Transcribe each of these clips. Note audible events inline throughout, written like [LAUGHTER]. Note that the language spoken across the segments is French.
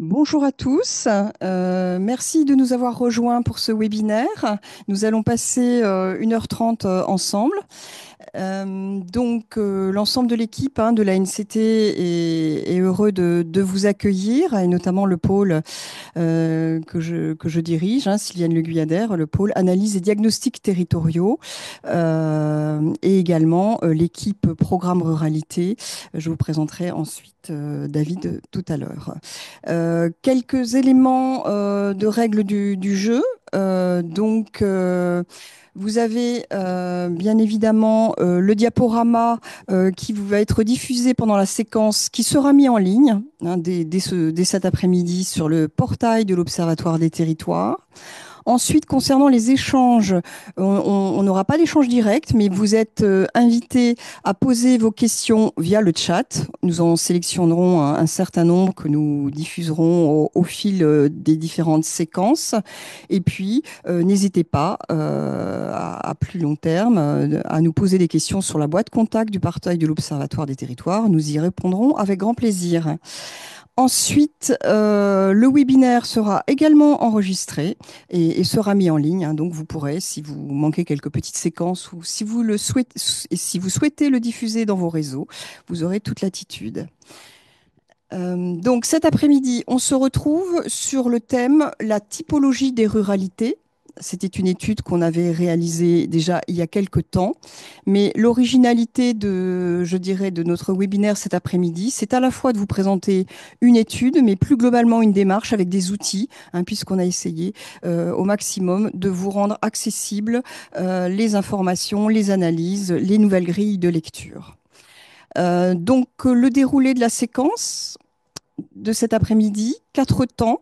Bonjour à tous. Euh, merci de nous avoir rejoints pour ce webinaire. Nous allons passer 1h30 euh, euh, ensemble. Euh, donc euh, l'ensemble de l'équipe hein, de la NCT est, heureux de, vous accueillir, et notamment le pôle euh, que, je, que, je, dirige, hein, Sylviane Le Guyader, le pôle analyse et diagnostic territoriaux, et également l'équipe programme ruralité. Je vous présenterai ensuite David tout à l'heure. quelques éléments de règles du, du jeu. Euh, donc, euh, vous avez euh, bien évidemment le diaporama qui va être diffusé pendant la séquence, qui sera mis en ligne hein, dès cet après-midi sur le portail de l'Observatoire des territoires. Ensuite, concernant les échanges, euh, on n'aura pas d'échange direct, mais vous êtes euh, invité à poser vos questions via le chat. Nous en sélectionnerons un, certain nombre que nous diffuserons au, fil euh, des différentes séquences. Et puis, n'hésitez pas à, plus long terme à nous poser des questions sur la boîte contact du partage de l'Observatoire des territoires. Nous y répondrons avec grand plaisir. Ensuite, euh, le webinaire sera également enregistré et, sera mis en ligne. Hein. donc, vous pourrez, si vous manquez quelques petites séquences ou si vous, le souhaitez, si vous souhaitez le diffuser dans vos réseaux, vous aurez toute l'attitude. Euh, donc cet après-midi, on se retrouve sur le thème la typologie des ruralités c'était une étude qu'on avait réalisée déjà il y a quelques temps. Mais l'originalité de, je dirais, de notre webinaire cet après-midi, c'est à la fois de vous présenter une étude, mais plus globalement une démarche avec des outils, hein, puisqu'on a essayé euh, au maximum de vous rendre accessibles euh, les informations, les analyses, les nouvelles grilles de lecture. Euh, donc, le déroulé de la séquence de cet après-midi, quatre temps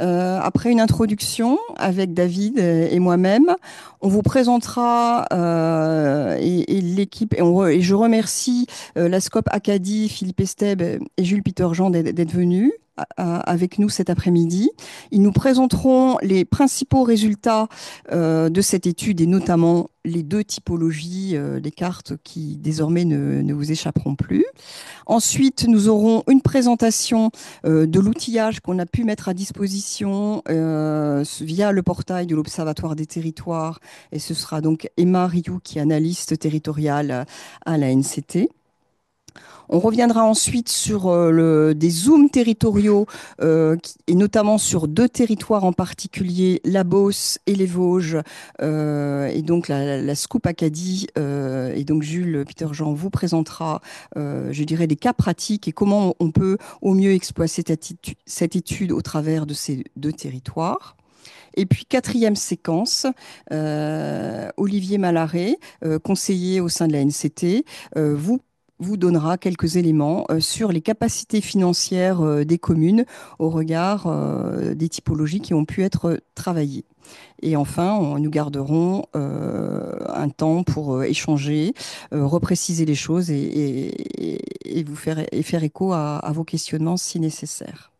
euh, après une introduction avec David et, moi-même, on vous présentera euh, et, l'équipe et, je remercie euh, la Scope Acadie, Philippe Esteb et Jules Peter Jean d'être venus avec nous cet après-midi. Ils nous présenteront les principaux résultats euh, de cette étude et notamment les deux typologies, euh, les cartes qui désormais ne, ne, vous échapperont plus. Ensuite, nous aurons une présentation euh, de l'outillage qu'on a pu mettre à disposition via le portail de l'Observatoire des territoires et ce sera donc Emma Rioux qui est analyste territoriale à la NCT. On reviendra ensuite sur euh, le, des zooms territoriaux, euh, et notamment sur deux territoires en particulier, la Beauce et les Vosges, euh, et donc la, la Scoop Acadie. et donc Jules, Peter-Jean vous présentera, je dirais, des cas pratiques et comment on peut au mieux exploiter cette, cette étude au travers de ces deux territoires. Et puis quatrième séquence, Olivier Malaré, conseiller au sein de la NCT, euh, vous vous donnera quelques éléments euh, sur les capacités financières euh, des communes au regard euh, des typologies qui ont pu être travaillées. Et enfin, on, nous garderons un temps pour échanger, repréciser les choses et, vous faire, et faire écho à, vos questionnements si nécessaire.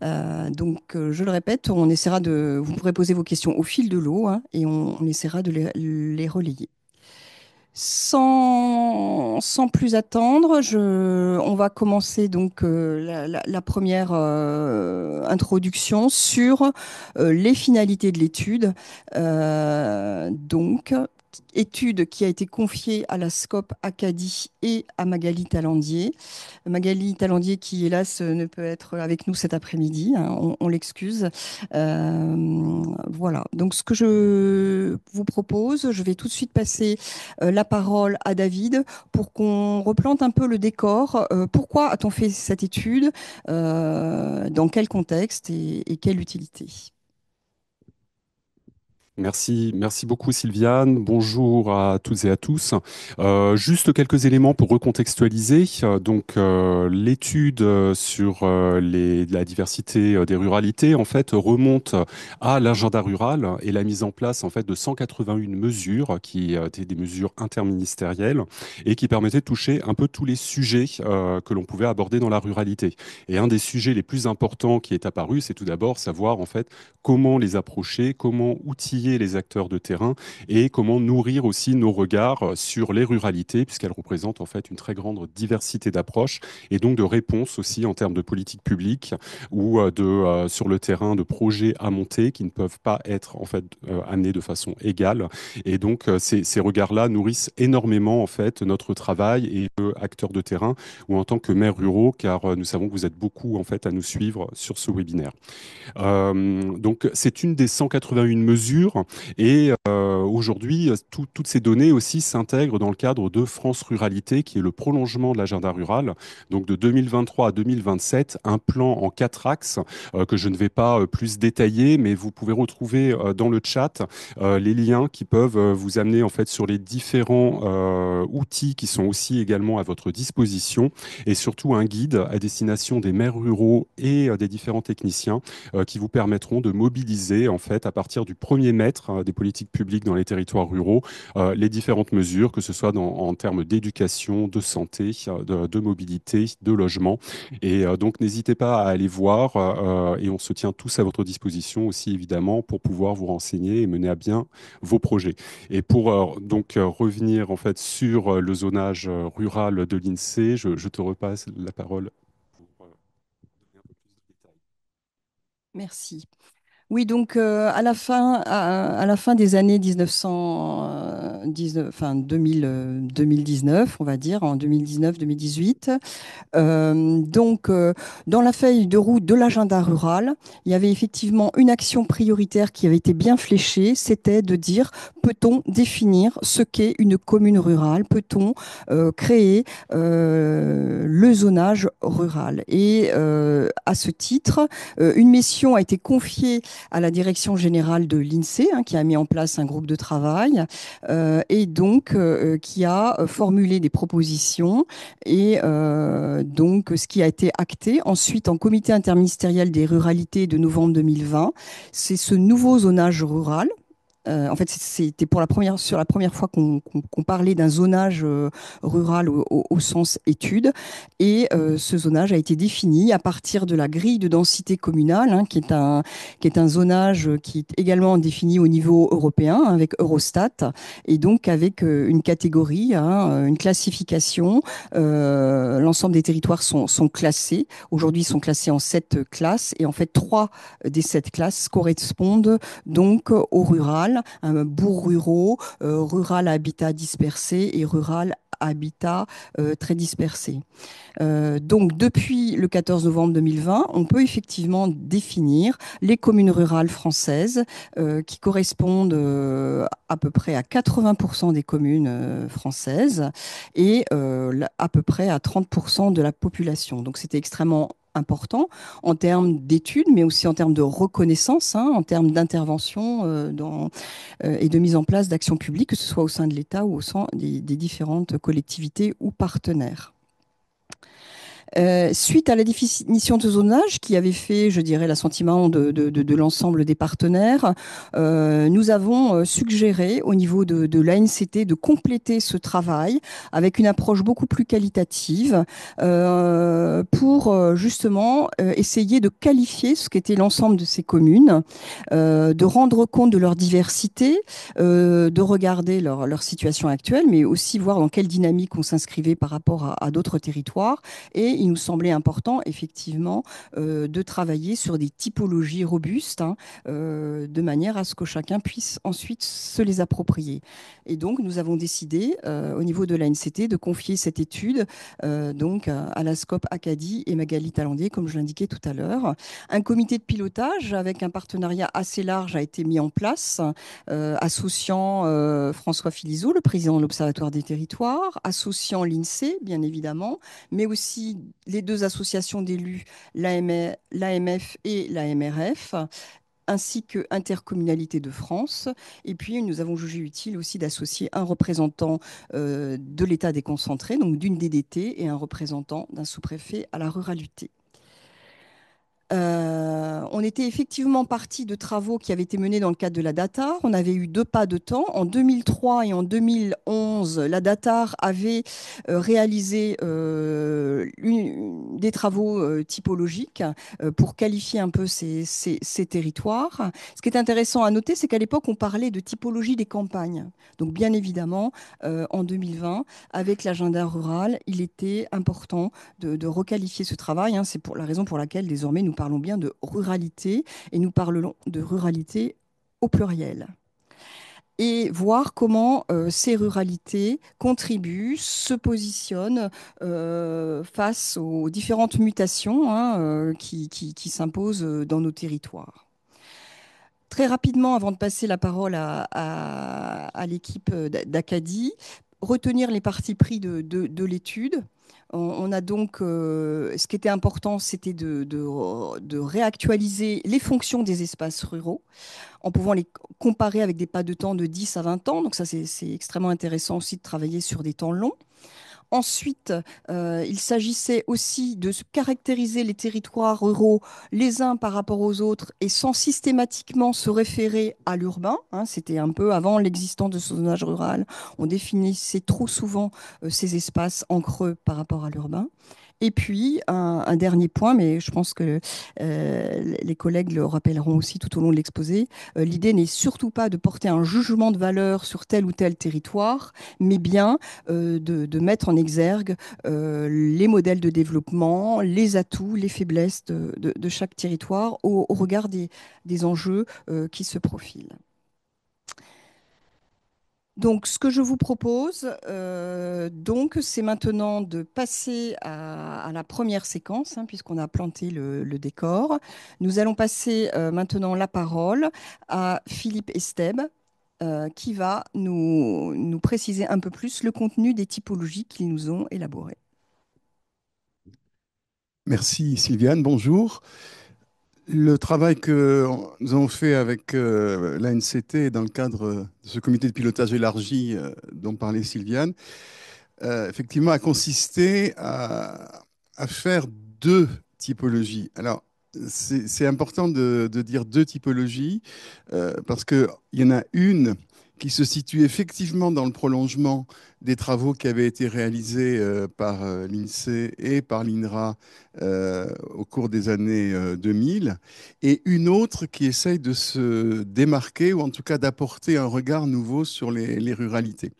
donc, je le répète, on essaiera de. Vous pourrez poser vos questions au fil de l'eau hein, et on, on, essaiera de les, les relayer. Sans, sans, plus attendre, on va commencer donc euh, la, première euh, introduction sur euh, les finalités de l'étude. donc, étude qui a été confiée à la SCOP Acadie et à Magali Talandier. Magali Talandier qui, hélas, ne peut être avec nous cet après-midi, hein, on, l'excuse. Euh, voilà, donc ce que je vous propose, je vais tout de suite passer euh, la parole à David pour qu'on replante un peu le décor. Euh, pourquoi a-t-on fait cette étude Dans quel contexte et quelle utilité Merci, merci beaucoup Sylviane. Bonjour à toutes et à tous. Euh, juste quelques éléments pour recontextualiser. Euh, donc euh, l'étude sur la diversité des ruralités en fait remonte à l'agenda rural et la mise en place en fait de 181 mesures qui étaient des mesures interministérielles et qui permettaient de toucher un peu tous les sujets que l'on pouvait aborder dans la ruralité. Et un des sujets les plus importants qui est apparu, c'est tout d'abord savoir en fait comment les approcher, comment outiller les acteurs de terrain et comment nourrir aussi nos regards euh, sur les ruralités, puisqu'elles représentent en fait une très grande diversité d'approches et donc de réponses aussi en termes de politique publique ou euh, de, euh, sur le terrain de projets à monter qui ne peuvent pas être en fait amenés de façon égale. Et donc ces, ces regards-là nourrissent énormément en fait notre travail et acteurs de terrain ou en tant que maires ruraux, car nous savons que vous êtes beaucoup en fait à nous suivre sur ce webinaire. donc c'est une des 181 mesures et euh, aujourd'hui, toutes ces données aussi s'intègrent dans le cadre de France Ruralité, qui est le prolongement de l'agenda rural. Donc de 2023 à 2027, un plan en quatre axes euh, que je ne vais pas euh, plus détailler, mais vous pouvez retrouver dans le chat les liens qui peuvent vous amener en fait sur les différents outils qui sont aussi également à votre disposition et surtout un guide à destination des maires ruraux et des différents techniciens qui vous permettront de mobiliser en fait à partir du 1er mai Hein, des politiques publiques dans les territoires ruraux, euh, les différentes mesures, que ce soit en termes d'éducation, de santé, euh, de, mobilité, de logement. Et euh, donc, n'hésitez pas à aller voir et on se tient tous à votre disposition aussi, évidemment, pour pouvoir vous renseigner et mener à bien vos projets. Et pour donc revenir en fait sur le zonage rural de l'INSEE, je, je te repasse la parole Merci. Oui, donc euh, à, la fin, à, la fin des années 1919, enfin 2000, 2019, euh, on va dire, en 2019-2018, euh, donc dans la feuille de route de l'agenda rural, il y avait effectivement une action prioritaire qui avait été bien fléchée, c'était de dire peut-on définir ce qu'est une commune rurale, peut-on créer le zonage rural. Et à ce titre, une mission a été confiée à la direction générale de l'INSEE, hein, qui a mis en place un groupe de travail euh, et donc euh, euh, qui a formulé des propositions et donc ce qui a été acté ensuite en comité interministériel des ruralités de novembre 2020, c'est ce nouveau zonage rural euh, en fait, c'était pour la première, sur la première fois qu'on parlait d'un zonage euh, rural au, sens étude. Et euh, ce zonage a été défini à partir de la grille de densité communale, hein, qui, est un, qui est un zonage qui est également défini au niveau européen avec Eurostat, et donc avec une catégorie, hein, une classification. L'ensemble des territoires sont, sont classés. Aujourd'hui, ils sont classés en sept classes, et en fait, trois des sept classes correspondent donc au rural euh, bourg ruraux, euh, rural habitat dispersé et rural habitat euh, très dispersé. donc depuis le 14 novembre 2020, on peut effectivement définir les communes rurales françaises qui correspondent à peu près à 80% des communes françaises et à peu près à 30% de la population. Donc c'était extrêmement important en termes d'études, mais aussi en termes de reconnaissance, hein, en termes d'intervention euh, euh, et de mise en place d'actions publiques, que ce soit au sein de l'État ou au sein des différentes collectivités ou partenaires. Euh, suite à la définition de zonage qui avait fait, je dirais, l'assentiment de, de, de, de l'ensemble des partenaires, euh, nous avons euh, suggéré au niveau de, de l'ANCT de compléter ce travail avec une approche beaucoup plus qualitative euh, pour euh, justement essayer de qualifier ce qu'était l'ensemble de ces communes, de rendre compte de leur diversité, de regarder leur, leur situation actuelle, mais aussi voir dans quelle dynamique on s'inscrivait par rapport à, à d'autres territoires. Et il nous semblait important, effectivement, euh, de travailler sur des typologies robustes, hein, euh, de manière à ce que chacun puisse ensuite se les approprier. Et donc, nous avons décidé, euh, au niveau de l'ANCT, de confier cette étude donc, à la SCOP Acadie et Magali Talandier, comme je l'indiquais tout à l'heure. Un comité de pilotage avec un partenariat assez large a été mis en place, associant François Filizot, le président de l'Observatoire des territoires, associant l'INSEE, bien évidemment, mais aussi les deux associations d'élus, l'AMF et l'AMRF, ainsi que Intercommunalité de France. Et puis, nous avons jugé utile aussi d'associer un représentant euh, de l'État déconcentré, donc d'une DDT, et un représentant d'un sous-préfet à la ruralité. Euh, on était effectivement parti de travaux qui avaient été menés dans le cadre de la DATAR. On avait eu deux pas de temps. En 2003 et en 2011, la DATAR avait euh, réalisé euh, des travaux typologiques pour qualifier un peu ces, ces, territoires. Ce qui est intéressant à noter, c'est qu'à l'époque, on parlait de typologie des campagnes. Donc, bien évidemment, en 2020, avec l'agenda rural, il était important de, requalifier ce travail. Hein. C'est pour la raison pour laquelle désormais nous parlons bien de ruralité et nous parlons de ruralité au pluriel et voir comment euh, ces ruralités contribuent, se positionnent euh, face aux différentes mutations hein, euh, qui, s'imposent dans nos territoires. Très rapidement, avant de passer la parole à, l'équipe d'Acadie, retenir les partis pris de l'étude. On, a donc, euh, ce qui était important, c'était de, réactualiser les fonctions des espaces ruraux en pouvant les comparer avec des pas de temps de 10 à 20 ans. Donc ça, c'est extrêmement intéressant aussi de travailler sur des temps longs. Ensuite, euh, il s'agissait aussi de caractériser les territoires ruraux les uns par rapport aux autres et sans systématiquement se référer à l'urbain. Hein, c'était un peu avant l'existence de ce zonage rural. On définissait trop souvent euh, ces espaces en creux par rapport à l'urbain. Et puis, un, dernier point, mais je pense que euh, les collègues le rappelleront aussi tout au long de l'exposé, euh, l'idée n'est surtout pas de porter un jugement de valeur sur tel ou tel territoire, mais bien euh, de, mettre en exergue les modèles de développement, les atouts, les faiblesses de, chaque territoire au, regard des enjeux qui se profilent. Donc, ce que je vous propose, euh, donc, c'est maintenant de passer à, la première séquence, hein, puisqu'on a planté le, décor. Nous allons passer euh, maintenant la parole à Philippe Esteb, euh, qui va nous, nous, préciser un peu plus le contenu des typologies qu'ils nous ont élaborées. Merci Sylviane, bonjour. Le travail que nous avons fait avec euh, l'ANCT dans le cadre de ce comité de pilotage élargi euh, dont parlait Sylviane, euh, effectivement, a consisté à, faire deux typologies. Alors, c'est important de, dire deux typologies parce qu'il y en a une qui se situe effectivement dans le prolongement des travaux qui avaient été réalisés euh, par euh, l'INSEE et par l'INRA euh, au cours des années 2000, et une autre qui essaye de se démarquer ou en tout cas d'apporter un regard nouveau sur les ruralités.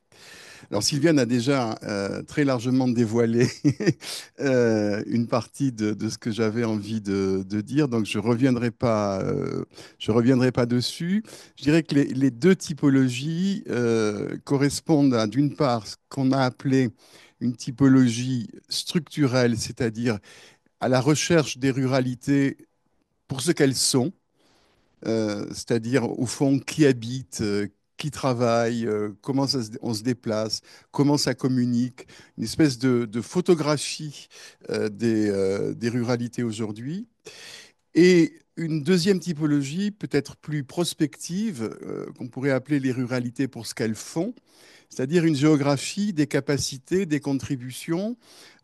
Alors Sylviane a déjà euh, très largement dévoilé [LAUGHS] euh, une partie de, ce que j'avais envie de, dire, donc je ne reviendrai, pas, euh, reviendrai pas dessus. Je dirais que les, deux typologies correspondent à, d'une part, ce qu'on a appelé une typologie structurelle, c'est-à-dire à la recherche des ruralités pour ce qu'elles sont, c'est-à-dire au fond qui habite, qui travaille, euh, comment on se déplace, comment ça communique, une espèce de, photographie euh, euh, des, ruralités aujourd'hui. Et une deuxième typologie, peut-être plus prospective, qu'on pourrait appeler les ruralités pour ce qu'elles font, c'est-à-dire une géographie des capacités, des contributions,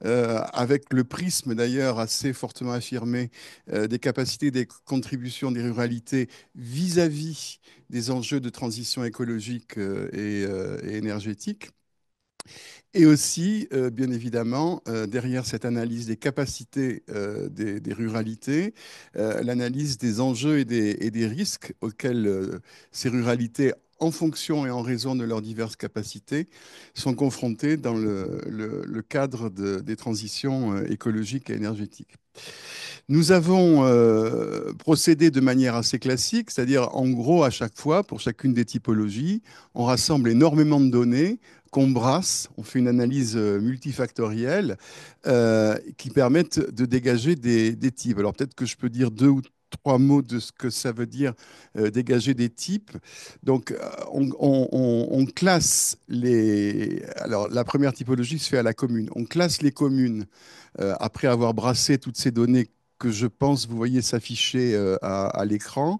euh, avec le prisme d'ailleurs assez fortement affirmé euh, des capacités, des contributions des ruralités vis-à-vis des enjeux de transition écologique euh, et, énergétique. Et aussi, bien évidemment, derrière cette analyse des capacités des, ruralités, l'analyse des enjeux et des, et des risques auxquels ces ruralités en fonction et en raison de leurs diverses capacités, sont confrontés dans le, cadre des transitions euh, écologiques et énergétiques. Nous avons euh, procédé de manière assez classique, c'est-à-dire en gros à chaque fois, pour chacune des typologies, on rassemble énormément de données qu'on brasse, on fait une analyse euh, multifactorielle qui permettent de dégager des, des types. Alors peut-être que je peux dire deux ou trois mots de ce que ça veut dire euh, dégager des types. Donc, euh, on, classe les. Alors, la première typologie se fait à la commune. On classe les communes euh, après avoir brassé toutes ces données que je pense vous voyez s'afficher à, l'écran.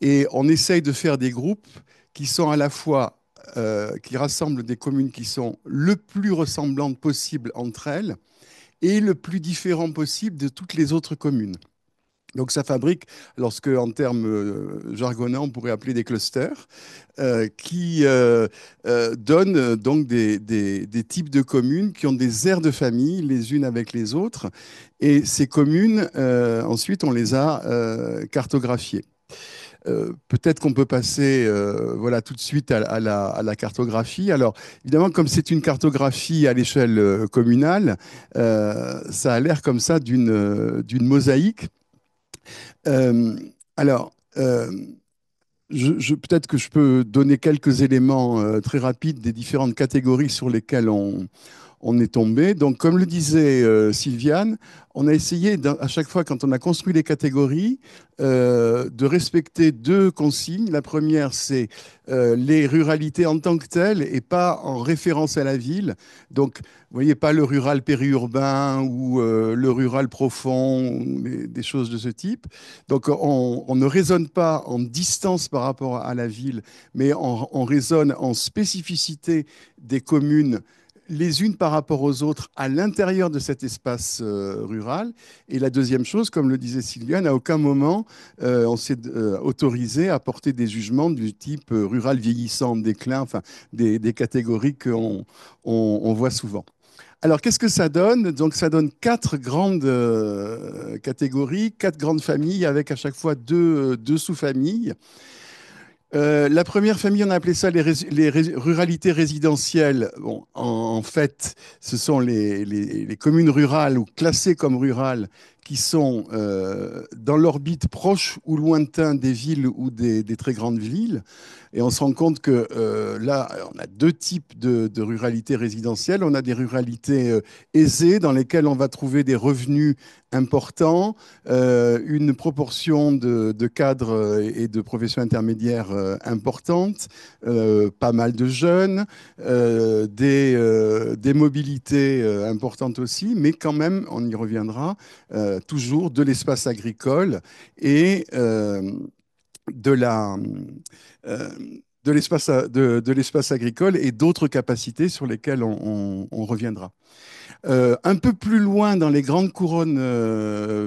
Et on essaye de faire des groupes qui sont à la fois qui rassemblent des communes qui sont le plus ressemblantes possible entre elles et le plus différent possible de toutes les autres communes. Donc ça fabrique, lorsque en termes euh, jargonnants, on pourrait appeler des clusters, euh, qui euh, donnent donc des, types de communes qui ont des aires de famille les unes avec les autres. Et ces communes, ensuite, on les a cartographiées. peut-être qu'on peut passer voilà, tout de suite à, la, cartographie. Alors, évidemment, comme c'est une cartographie à l'échelle communale, ça a l'air comme ça d'une mosaïque. Euh, alors, euh, peut-être que je peux donner quelques éléments euh, très rapides des différentes catégories sur lesquelles on, on est tombé. Donc, comme le disait euh, Sylviane, on a essayé, à chaque fois, quand on a construit les catégories, euh, de respecter deux consignes. La première, c'est euh, les ruralités en tant que telles et pas en référence à la ville. Donc, vous voyez, pas le rural périurbain ou le rural profond, des choses de ce type. Donc, on, ne raisonne pas en distance par rapport à la ville, mais on raisonne en spécificité des communes les unes par rapport aux autres à l'intérieur de cet espace euh, rural. Et la deuxième chose, comme le disait Sylviane, à aucun moment euh, on s'est euh, autorisé à porter des jugements du type rural vieillissant, déclin, enfin des, catégories qu'on on, voit souvent. Alors, qu'est-ce que ça donne Donc, ça donne quatre grandes catégories, quatre grandes familles avec à chaque fois deux sous-familles. Euh, la première famille, on a appelé ça les, ruralités résidentielles. en, fait, ce sont les, communes rurales ou classées comme rurales qui sont euh, dans l'orbite proche ou lointain des villes ou des, très grandes villes. Et on se rend compte que euh, là, on a deux types de, ruralités résidentielles. On a des ruralités euh, aisées dans lesquelles on va trouver des revenus importants, une proportion de, cadres et de professions intermédiaires importante, pas mal de jeunes, des, des mobilités importantes aussi, mais quand même, on y reviendra. Euh, toujours de l'espace agricole et euh, de la... Euh, de l'espace de, de agricole et d'autres capacités sur lesquelles on, reviendra. un peu plus loin dans les grandes couronnes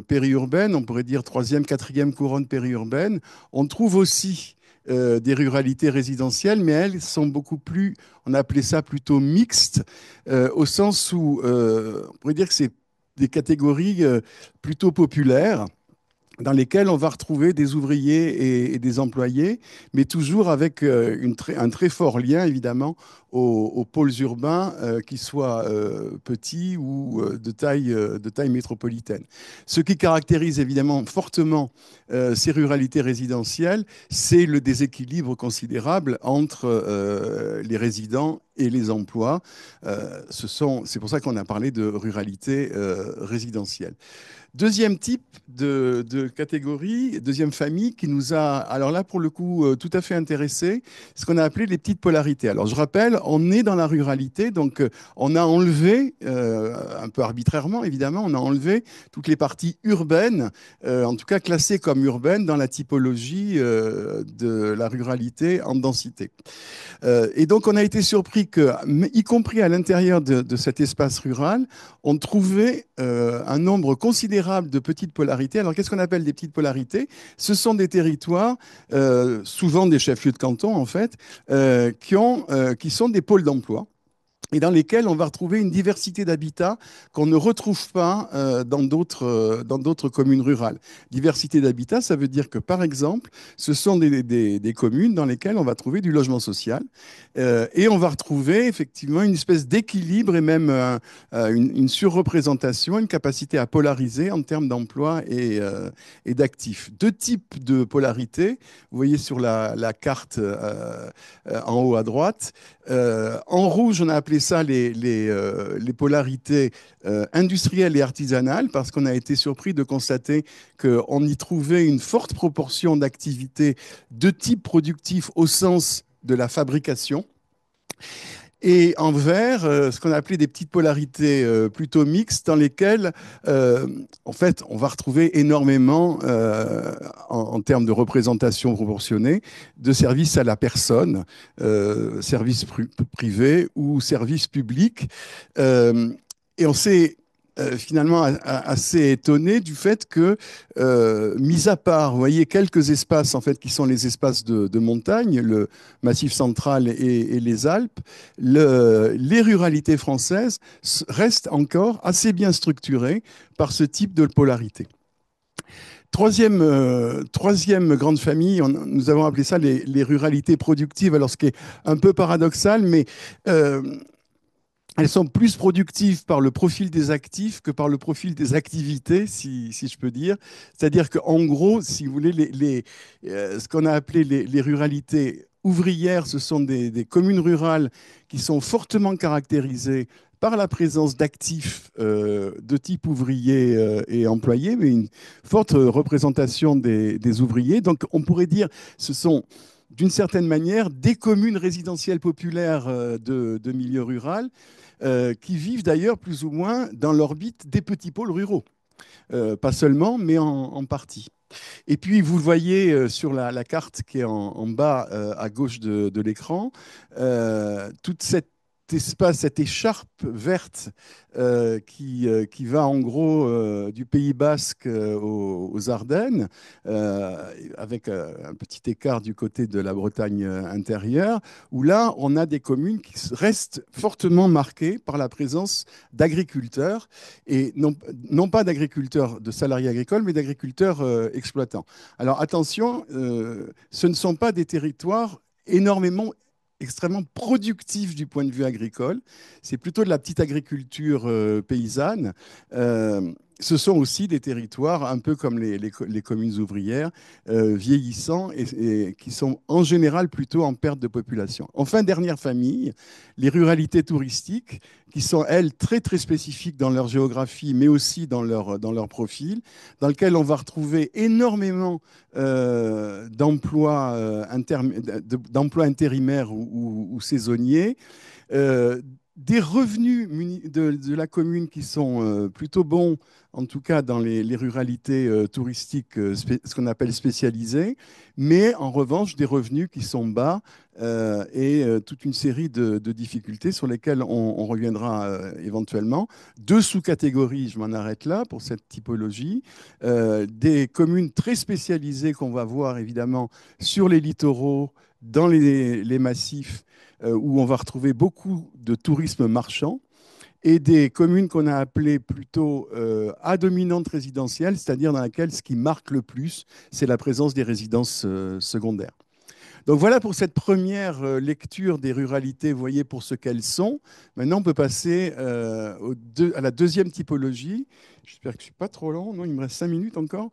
périurbaines, on pourrait dire troisième, quatrième couronne périurbaine, on trouve aussi des ruralités résidentielles, mais elles sont beaucoup plus, on appelait ça plutôt mixte, au sens où on pourrait dire que c'est des catégories euh, plutôt populaires dans lesquelles on va retrouver des ouvriers et, des employés, mais toujours avec euh, un très fort lien, évidemment, aux, pôles urbains, euh, qu'ils soient petits ou de, taille, de taille métropolitaine. Ce qui caractérise évidemment fortement ces ruralités résidentielles, c'est le déséquilibre considérable entre les résidents et les emplois. Euh, ce sont, c'est pour ça qu'on a parlé de ruralité euh, résidentielle. Deuxième type de, catégorie, deuxième famille qui nous a, alors là pour le coup, euh, tout à fait intéressé, ce qu'on a appelé les petites polarités. Alors je rappelle, on est dans la ruralité, donc on a enlevé, un peu arbitrairement évidemment, on a enlevé toutes les parties urbaines, en tout cas classées comme urbaines dans la typologie de la ruralité en densité. et donc on a été surpris que, y compris à l'intérieur de, cet espace rural, on trouvait euh, un nombre considérable de petites polarités. Alors, qu'est-ce qu'on appelle des petites polarités Ce sont des territoires, euh, souvent des chefs-lieux de canton en fait, euh, qui, ont, qui sont des pôles d'emploi et dans lesquels on va retrouver une diversité d'habitats qu'on ne retrouve pas euh, euh, dans d'autres communes rurales. Diversité d'habitats, ça veut dire que, par exemple, ce sont des, des, communes dans lesquelles on va trouver du logement social euh, et on va retrouver effectivement une espèce d'équilibre et même une, surreprésentation, une capacité à polariser en termes d'emploi et, et d'actifs. Deux types de polarité, vous voyez sur la, la carte en haut à droite. en rouge, on a appelé ça euh, les, polarités euh, industrielles et artisanales parce qu'on a été surpris de constater qu'on y trouvait une forte proportion d'activités de type productif au sens de la fabrication et en vert, euh, ce qu'on a des petites polarités euh, plutôt mixtes dans lesquelles, euh, en fait, on va retrouver énormément, en, termes de représentation proportionnée, de services à la personne, euh, services privés ou services publics. et on sait euh, finalement assez étonné du fait que, euh, mis à part, vous voyez, quelques espaces en fait qui sont les espaces de, montagne, le Massif central et, les Alpes, le, les ruralités françaises restent encore assez bien structurées par ce type de polarité. Troisième, euh, grande famille, nous avons appelé ça les, ruralités productives. Alors, ce qui est un peu paradoxal, mais elles sont plus productives par le profil des actifs que par le profil des activités, si, je peux dire. C'est-à-dire qu'en gros, si vous voulez, les, euh, ce qu'on a appelé les, ruralités ouvrières, ce sont des, communes rurales qui sont fortement caractérisées par la présence d'actifs euh, de type ouvrier euh, et employé, mais une forte représentation des, des, ouvriers. Donc on pourrait dire ce sont d'une certaine manière, des communes résidentielles populaires euh, de, milieu rural, euh, qui vivent d'ailleurs plus ou moins dans l'orbite des petits pôles ruraux. Euh, pas seulement, mais en, partie. Et puis, vous le voyez sur la, carte qui est en, bas à gauche de l'écran, toute cette espace, cette écharpe verte euh, qui, euh, qui, va en gros euh, du Pays basque aux, Ardennes, avec un petit écart du côté de la Bretagne intérieure, où là, on a des communes qui restent fortement marquées par la présence d'agriculteurs, et non, non pas d'agriculteurs, de salariés agricoles, mais d'agriculteurs exploitants. Alors attention, ce ne sont pas des territoires énormément extrêmement productif du point de vue agricole. C'est plutôt de la petite agriculture euh, paysanne. Euh, ce sont aussi des territoires, un peu comme les, communes ouvrières, euh, vieillissants et, qui sont en général plutôt en perte de population. Enfin, dernière famille, les ruralités touristiques, qui sont, elles, très, très spécifiques dans leur géographie, mais aussi dans leur, dans leur profil, dans lequel on va retrouver énormément euh, euh, d'emplois, intérimaires ou, saisonniers des revenus de, la commune qui sont euh, plutôt bons, en tout cas dans les, ruralités euh, touristiques, euh, ce qu'on appelle spécialisées, mais en revanche des revenus qui sont bas et toute une série de, difficultés sur lesquelles on, reviendra éventuellement. Deux sous-catégories, je m'en arrête là pour cette typologie, des communes très spécialisées qu'on va voir évidemment sur les littoraux, dans les massifs euh, où on va retrouver beaucoup de tourisme marchand et des communes qu'on a appelées plutôt euh, à dominante résidentielle, c'est-à-dire dans laquelle ce qui marque le plus, c'est la présence des résidences euh, secondaires. Donc voilà pour cette première lecture des ruralités, vous voyez pour ce qu'elles sont. Maintenant, on peut passer à la deuxième typologie. J'espère que je ne suis pas trop lent, il me reste cinq minutes encore.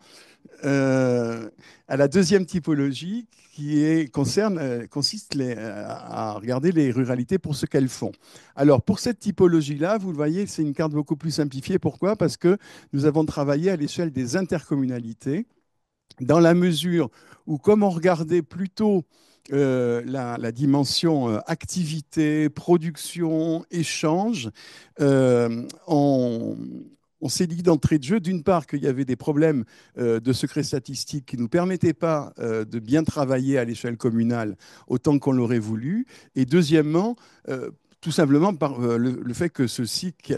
à la deuxième typologie, qui concerne, euh, consiste euh, à regarder les ruralités pour ce qu'elles font. Alors, pour cette typologie-là, vous le voyez, c'est une carte beaucoup plus simplifiée. Pourquoi Parce que nous avons travaillé à l'échelle des intercommunalités, dans la mesure où, comme on regardait plutôt euh, la, dimension activité, production, échange, on s'est dit d'entrée de jeu, d'une part, qu'il y avait des problèmes euh, de secret statistique qui ne nous permettaient pas euh, de bien travailler à l'échelle communale autant qu'on l'aurait voulu, et deuxièmement, euh, tout simplement par euh, le, fait que ceci, site,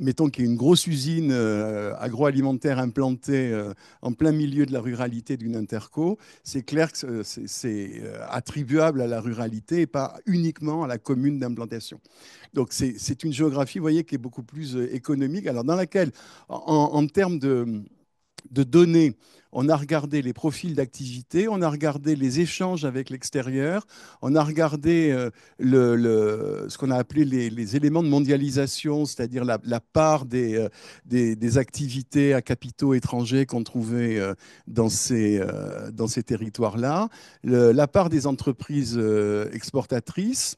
mettons qu'il y ait une grosse usine euh, agroalimentaire implantée euh, en plein milieu de la ruralité d'une interco, c'est clair que c'est attribuable à la ruralité et pas uniquement à la commune d'implantation. Donc c'est une géographie, vous voyez, qui est beaucoup plus économique, alors dans laquelle, en, en termes de, de données, on a regardé les profils d'activité, on a regardé les échanges avec l'extérieur, on a regardé euh, ce qu'on a appelé les, éléments de mondialisation, c'est-à-dire la, part euh, des, activités à capitaux étrangers qu'on trouvait euh, dans ces territoires-là, la part des entreprises exportatrices.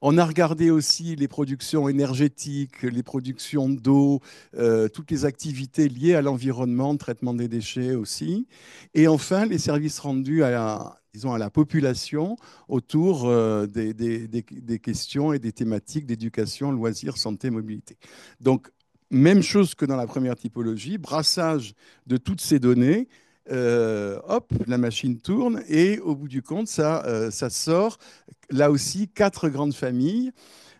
On a regardé aussi les productions énergétiques, les productions d'eau, euh, toutes les activités liées à l'environnement, traitement des déchets aussi. Et enfin, les services rendus à la, à la population autour euh, des questions et des thématiques d'éducation, loisirs, santé, mobilité. Donc, même chose que dans la première typologie, brassage de toutes ces données euh, hop, la machine tourne et au bout du compte, ça, euh, ça sort, là aussi, quatre grandes familles.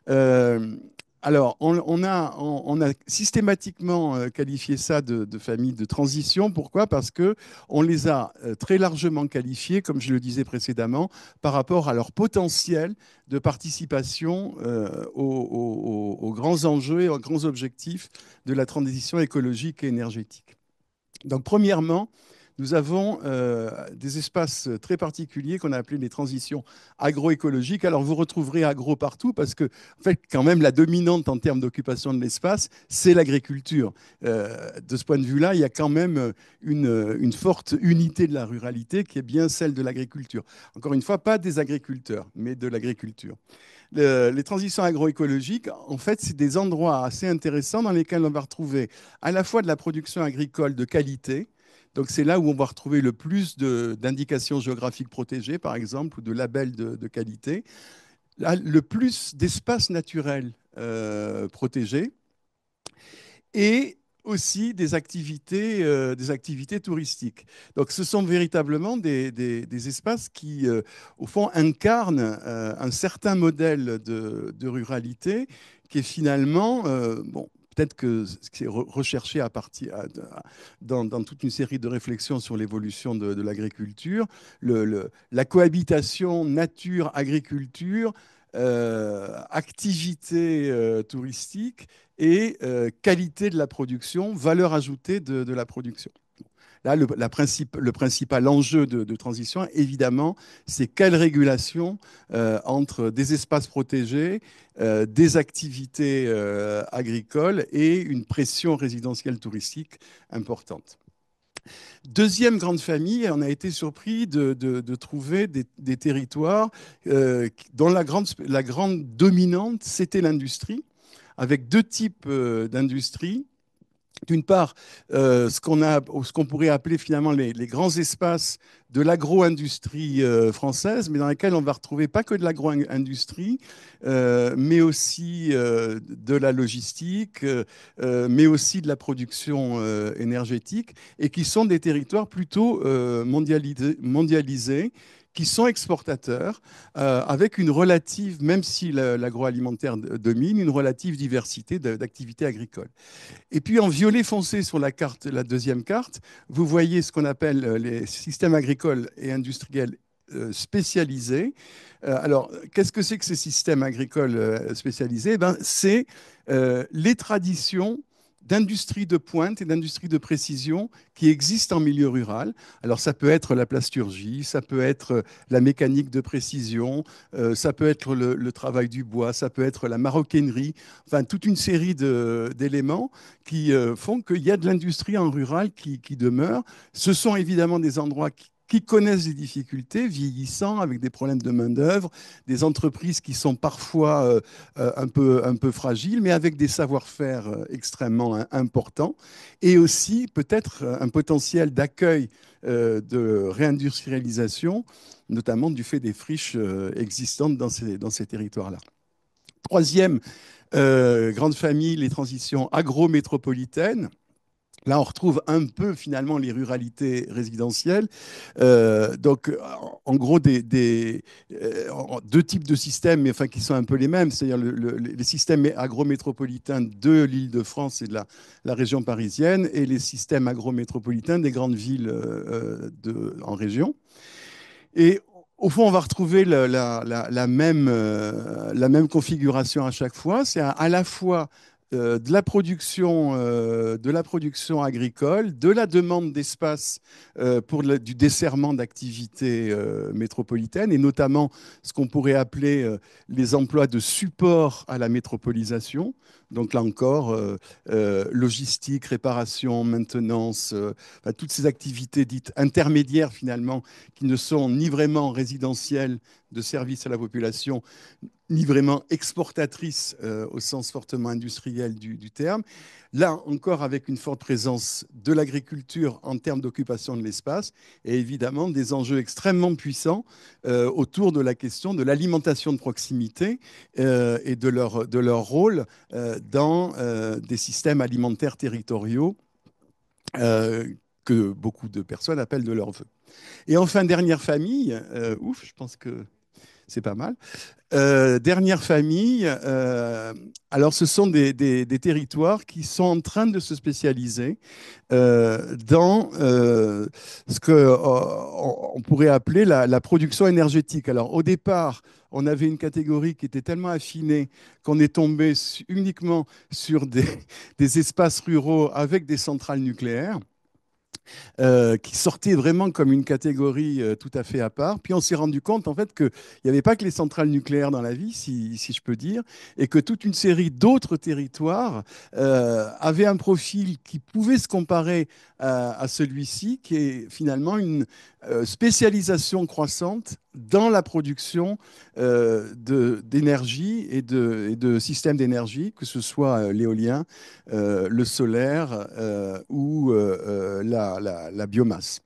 Euh, alors, on, a, systématiquement qualifié ça de, de famille de transition. Pourquoi Parce que on les a très largement qualifiées comme je le disais précédemment, par rapport à leur potentiel de participation aux, grands enjeux et aux grands objectifs de la transition écologique et énergétique. Donc, premièrement, nous avons euh, des espaces très particuliers qu'on a appelés les transitions agroécologiques. Alors vous retrouverez agro partout parce que, en fait, quand même, la dominante en termes d'occupation de l'espace, c'est l'agriculture. Euh, de ce point de vue-là, il y a quand même une, une forte unité de la ruralité qui est bien celle de l'agriculture. Encore une fois, pas des agriculteurs, mais de l'agriculture les transitions agroécologiques, en fait, c'est des endroits assez intéressants dans lesquels on va retrouver à la fois de la production agricole de qualité, donc c'est là où on va retrouver le plus d'indications géographiques protégées, par exemple, ou de labels de, qualité. le plus d'espaces naturels euh, protégés. Et aussi des activités, euh, des activités touristiques. Donc ce sont véritablement des, espaces qui, euh, au fond, incarnent un certain modèle de, ruralité qui est finalement, bon, Peut-être que c'est recherché à partir, dans, toute une série de réflexions sur l'évolution de, l'agriculture, la cohabitation nature-agriculture, euh, activité euh, touristique et euh, qualité de la production, valeur ajoutée de la production. Là, le, principal enjeu de, transition, évidemment, c'est quelle régulation euh, entre des espaces protégés, euh, des activités euh, agricoles et une pression résidentielle touristique importante. Deuxième grande famille, on a été surpris de, trouver des, territoires dont la grande, la grande dominante, c'était l'industrie, avec deux types d'industries d'une part, euh, ce qu'on pourrait appeler finalement les, grands espaces de l'agro-industrie euh, française, mais dans lesquels on va retrouver pas que de l'agro-industrie, euh, mais aussi de la logistique, mais aussi de la production énergétique, et qui sont des territoires plutôt mondialisés qui sont exportateurs, euh, avec une relative, même si l'agroalimentaire domine, une relative diversité d'activités agricoles. Et puis en violet foncé sur la carte, la deuxième carte, vous voyez ce qu'on appelle euh, les systèmes agricoles et industriels euh, spécialisés. Alors, qu'est-ce que c'est que ces systèmes agricoles spécialisés eh ben, C'est les traditions d'industrie de pointe et d'industrie de précision qui existent en milieu rural. Alors ça peut être la plasturgie, ça peut être euh, la mécanique de précision, euh, ça peut être le, travail du bois, ça peut être la maroquinerie, enfin toute une série d'éléments qui euh, font qu'il y a de l'industrie en rural qui, demeure. Ce sont évidemment des endroits qui, qui connaissent des difficultés vieillissant avec des problèmes de main-d'œuvre, des entreprises qui sont parfois euh, euh, un, peu, un peu fragiles, mais avec des savoir-faire euh, extrêmement importants, et aussi peut-être un potentiel d'accueil de réindustrialisation, notamment du fait des friches existantes dans ces, dans ces territoires-là. Troisième grande famille, les transitions agro-métropolitaines. Là, on retrouve un peu finalement les ruralités résidentielles. Euh, donc, en gros, euh, deux types de systèmes, mais enfin qui sont un peu les mêmes, c'est-à-dire les systèmes agrométropolitains de l'Île-de-France et de la, région parisienne, et les systèmes agrométropolitains des grandes villes euh, en région. Et au fond, on va retrouver la, même, configuration à chaque fois. C'est à, la fois euh, de, la production, euh, de la production agricole, de la demande d'espace euh, pour du desserrement d'activités métropolitaines, et notamment ce qu'on pourrait appeler les emplois de support à la métropolisation. Donc là encore, euh, euh, logistique, réparation, maintenance, euh, toutes ces activités dites intermédiaires finalement, qui ne sont ni vraiment résidentielles de service à la population, ni vraiment exportatrices au sens fortement industriel du terme. Là encore, avec une forte présence de l'agriculture en termes d'occupation de l'espace et évidemment des enjeux extrêmement puissants euh, autour de la question de l'alimentation de proximité euh, et de leur, de leur rôle euh, dans des systèmes alimentaires territoriaux que beaucoup de personnes appellent de leur vœu. Et enfin, dernière famille, ouf, je pense que c'est pas mal. Euh, dernière famille, euh, alors ce sont des, territoires qui sont en train de se spécialiser euh, dans ce qu'on on pourrait appeler la, production énergétique. Alors au départ, on avait une catégorie qui était tellement affinée qu'on est tombé uniquement sur [LAUGHS] des espaces ruraux avec des centrales nucléaires. Euh, qui sortait vraiment comme une catégorie euh, tout à fait à part. Puis on s'est rendu compte en fait qu'il n'y avait pas que les centrales nucléaires dans la vie, si, je peux dire, et que toute une série d'autres territoires euh, avaient un profil qui pouvait se comparer à celui-ci, qui est finalement une, euh, spécialisation croissante dans la production euh, d'énergie et de, systèmes d'énergie, que ce soit euh, l'éolien, le solaire ou la biomasse.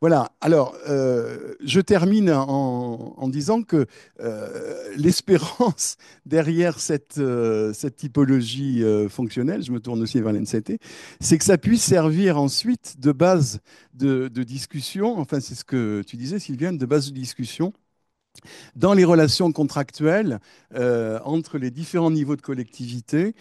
Voilà, alors euh, je termine en, disant que euh, l'espérance [LAUGHS] derrière cette, euh, typologie fonctionnelle, je me tourne aussi vers l'NCT, c'est que ça puisse servir ensuite de base de, discussion, enfin c'est ce que tu disais Sylviane, de base de discussion dans les relations contractuelles entre les différents niveaux de collectivité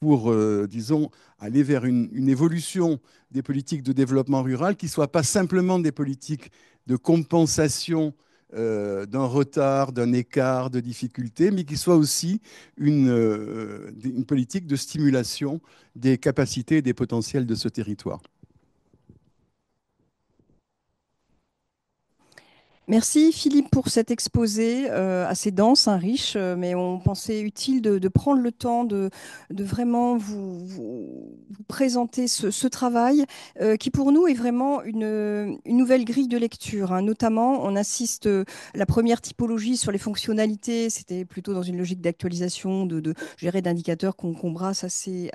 pour, disons, aller vers une, évolution des politiques de développement rural qui ne soient pas simplement des politiques de compensation euh, d'un retard, d'un écart, de difficultés, mais qui soient aussi euh, une politique de stimulation des capacités et des potentiels de ce territoire. Merci Philippe pour cet exposé euh, assez dense, hein, riche, euh, mais on pensait utile de, prendre le temps de, vraiment vous, présenter ce, travail euh, qui pour nous est vraiment une, nouvelle grille de lecture. Hein. Notamment, on assiste la première typologie sur les fonctionnalités, c'était plutôt dans une logique d'actualisation, de, gérer d'indicateurs qu'on brasse assez,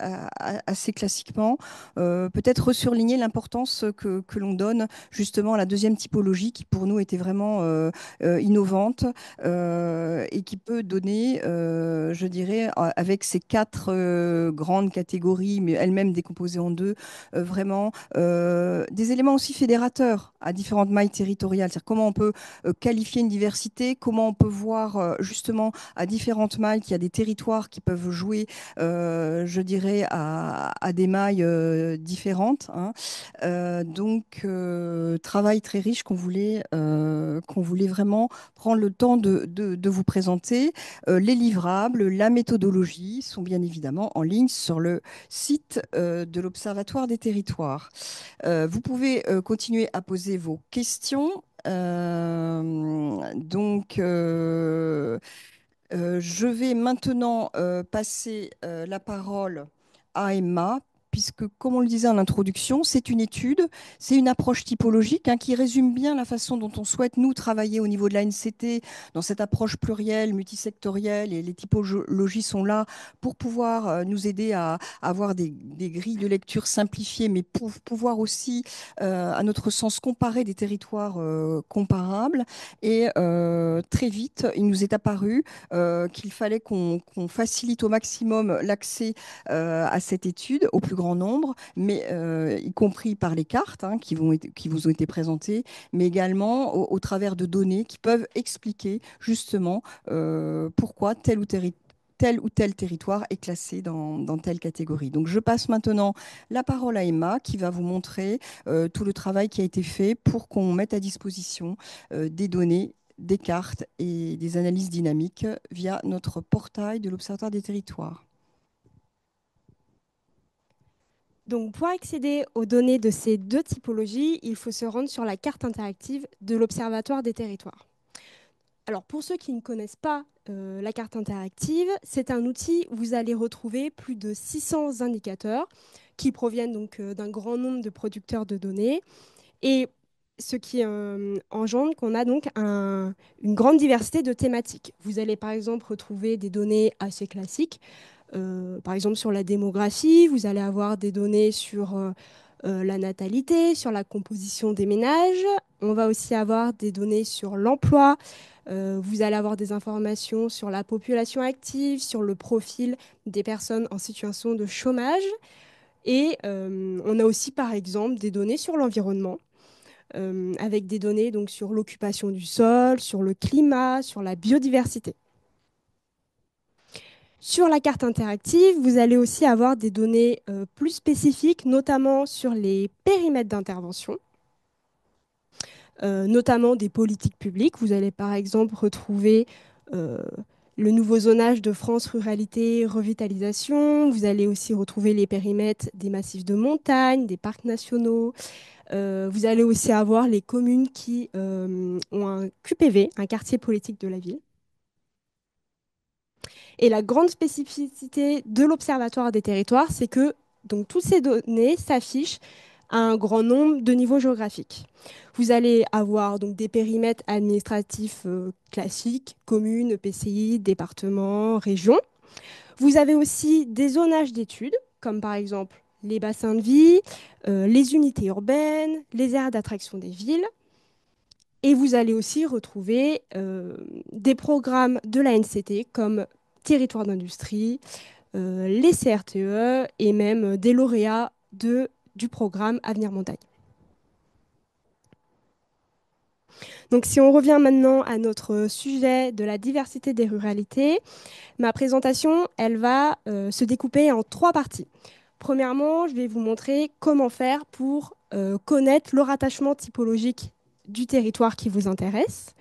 assez classiquement. Peut-être surligner l'importance que, que l'on donne justement à la deuxième typologie qui pour nous était vraiment euh, euh, innovante euh, et qui peut donner, je dirais, avec ces quatre grandes catégories, mais elles-mêmes décomposées en deux, vraiment des éléments aussi fédérateurs à différentes mailles territoriales. cest comment on peut qualifier une diversité, comment on peut voir justement à différentes mailles qu'il y a des territoires qui peuvent jouer, je dirais, à, des mailles différentes. Hein. donc, travail très riche qu'on voulait euh, qu'on voulait vraiment prendre le temps de, vous présenter. Euh, les livrables, la méthodologie sont bien évidemment en ligne sur le site euh, de l'Observatoire des territoires. vous pouvez continuer à poser vos questions. donc, je vais maintenant passer la parole à Emma puisque, comme on le disait en introduction, c'est une étude, c'est une approche typologique hein, qui résume bien la façon dont on souhaite, nous, travailler au niveau de la NCT, dans cette approche plurielle, multisectorielle, et les typologies sont là pour pouvoir euh, nous aider à, avoir des, grilles de lecture simplifiées, mais pour pouvoir aussi, euh, à notre sens, comparer des territoires euh, comparables. Et très vite, il nous est apparu qu'il fallait qu'on facilite au maximum l'accès à cette étude au plus grand nombre, mais euh, y compris par les cartes hein, qui, vont, qui, vous ont été présentées, mais également au, travers de données qui peuvent expliquer justement euh, pourquoi tel ou tel ou tel territoire est classé dans, telle catégorie. Donc je passe maintenant la parole à Emma qui va vous montrer euh, tout le travail qui a été fait pour qu'on mette à disposition des données, des cartes et des analyses dynamiques via notre portail de l'Observatoire des territoires. Donc, pour accéder aux données de ces deux typologies, il faut se rendre sur la carte interactive de l'Observatoire des territoires. Alors, pour ceux qui ne connaissent pas euh, la carte interactive, c'est un outil où vous allez retrouver plus de 600 indicateurs qui proviennent donc euh, d'un grand nombre de producteurs de données et ce qui euh, engendre qu'on a donc une grande diversité de thématiques. Vous allez par exemple retrouver des données assez classiques euh, par exemple sur la démographie, vous allez avoir des données sur euh, euh, la natalité, sur la composition des ménages. On va aussi avoir des données sur l'emploi. vous allez avoir des informations sur la population active, sur le profil des personnes en situation de chômage. Et on a aussi, par exemple, des données sur l'environnement. avec des données donc, sur l'occupation du sol, sur le climat, sur la biodiversité. Sur la carte interactive, vous allez aussi avoir des données euh, plus spécifiques, notamment sur les périmètres d'intervention, euh, notamment des politiques publiques. Vous allez par exemple retrouver euh, le nouveau zonage de France ruralité revitalisation. Vous allez aussi retrouver les périmètres des massifs de montagne, des parcs nationaux. vous allez aussi avoir les communes qui ont un QPV, un quartier politique de la ville. Et la grande spécificité de l'Observatoire des territoires, c'est que donc, toutes ces données s'affichent à un grand nombre de niveaux géographiques. Vous allez avoir donc des périmètres administratifs euh, classiques, communes, PCI, départements, régions. Vous avez aussi des zonages d'études, comme par exemple les bassins de vie, euh, les unités urbaines, les aires d'attraction des villes. Et vous allez aussi retrouver euh, des programmes de la NCT comme territoires d'industrie, euh, les CRTE et même des lauréats de, du programme Avenir Montagne. Donc, si on revient maintenant à notre sujet de la diversité des ruralités, ma présentation, elle va euh, se découper en trois parties. Premièrement, je vais vous montrer comment faire pour euh, connaître le rattachement typologique du territoire qui vous intéresse.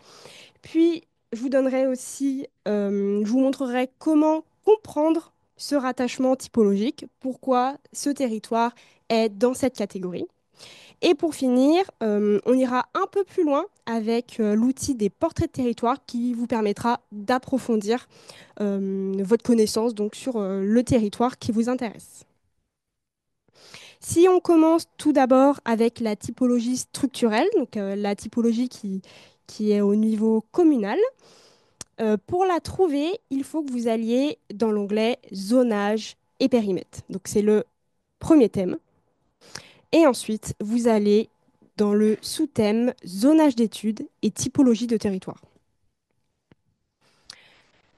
Puis, je vous donnerai aussi, euh, vous montrerai comment comprendre ce rattachement typologique, pourquoi ce territoire est dans cette catégorie. Et pour finir, euh, on ira un peu plus loin avec euh, l'outil des portraits de territoire qui vous permettra d'approfondir votre connaissance donc, sur le territoire qui vous intéresse. Si on commence tout d'abord avec la typologie structurelle, donc la typologie qui, qui est au niveau communal. Euh, pour la trouver, il faut que vous alliez dans l'onglet zonage et périmètre. Donc c'est le premier thème. Et ensuite, vous allez dans le sous-thème zonage d'études et typologie de territoire.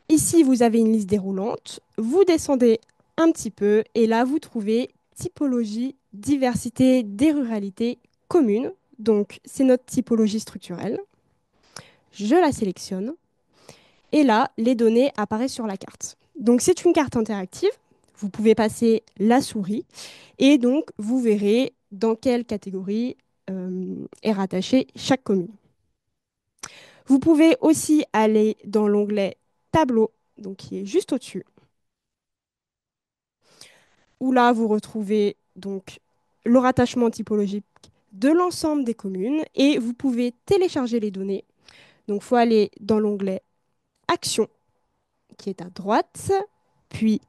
Ici, vous avez une liste déroulante. Vous descendez un petit peu et là, vous trouvez typologie, diversité des ruralités communes. Donc, c'est notre typologie structurelle je la sélectionne, et là, les données apparaissent sur la carte. Donc c'est une carte interactive, vous pouvez passer la souris, et donc vous verrez dans quelle catégorie euh, est rattachée chaque commune. Vous pouvez aussi aller dans l'onglet Tableau, donc qui est juste au-dessus, où là vous retrouvez donc le rattachement typologique de l'ensemble des communes et vous pouvez télécharger les données donc, il faut aller dans l'onglet Action, qui est à droite, puis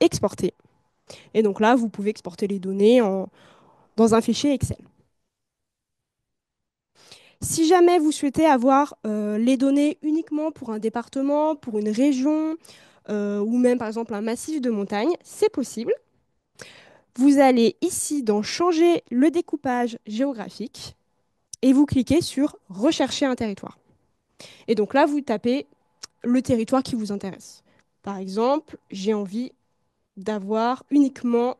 Exporter. Et donc là, vous pouvez exporter les données dans un fichier Excel. Si jamais vous souhaitez avoir euh, les données uniquement pour un département, pour une région, euh, ou même par exemple un massif de montagne, c'est possible. Vous allez ici dans Changer le découpage géographique et vous cliquez sur Rechercher un territoire. Et donc là, vous tapez le territoire qui vous intéresse. Par exemple, j'ai envie d'avoir uniquement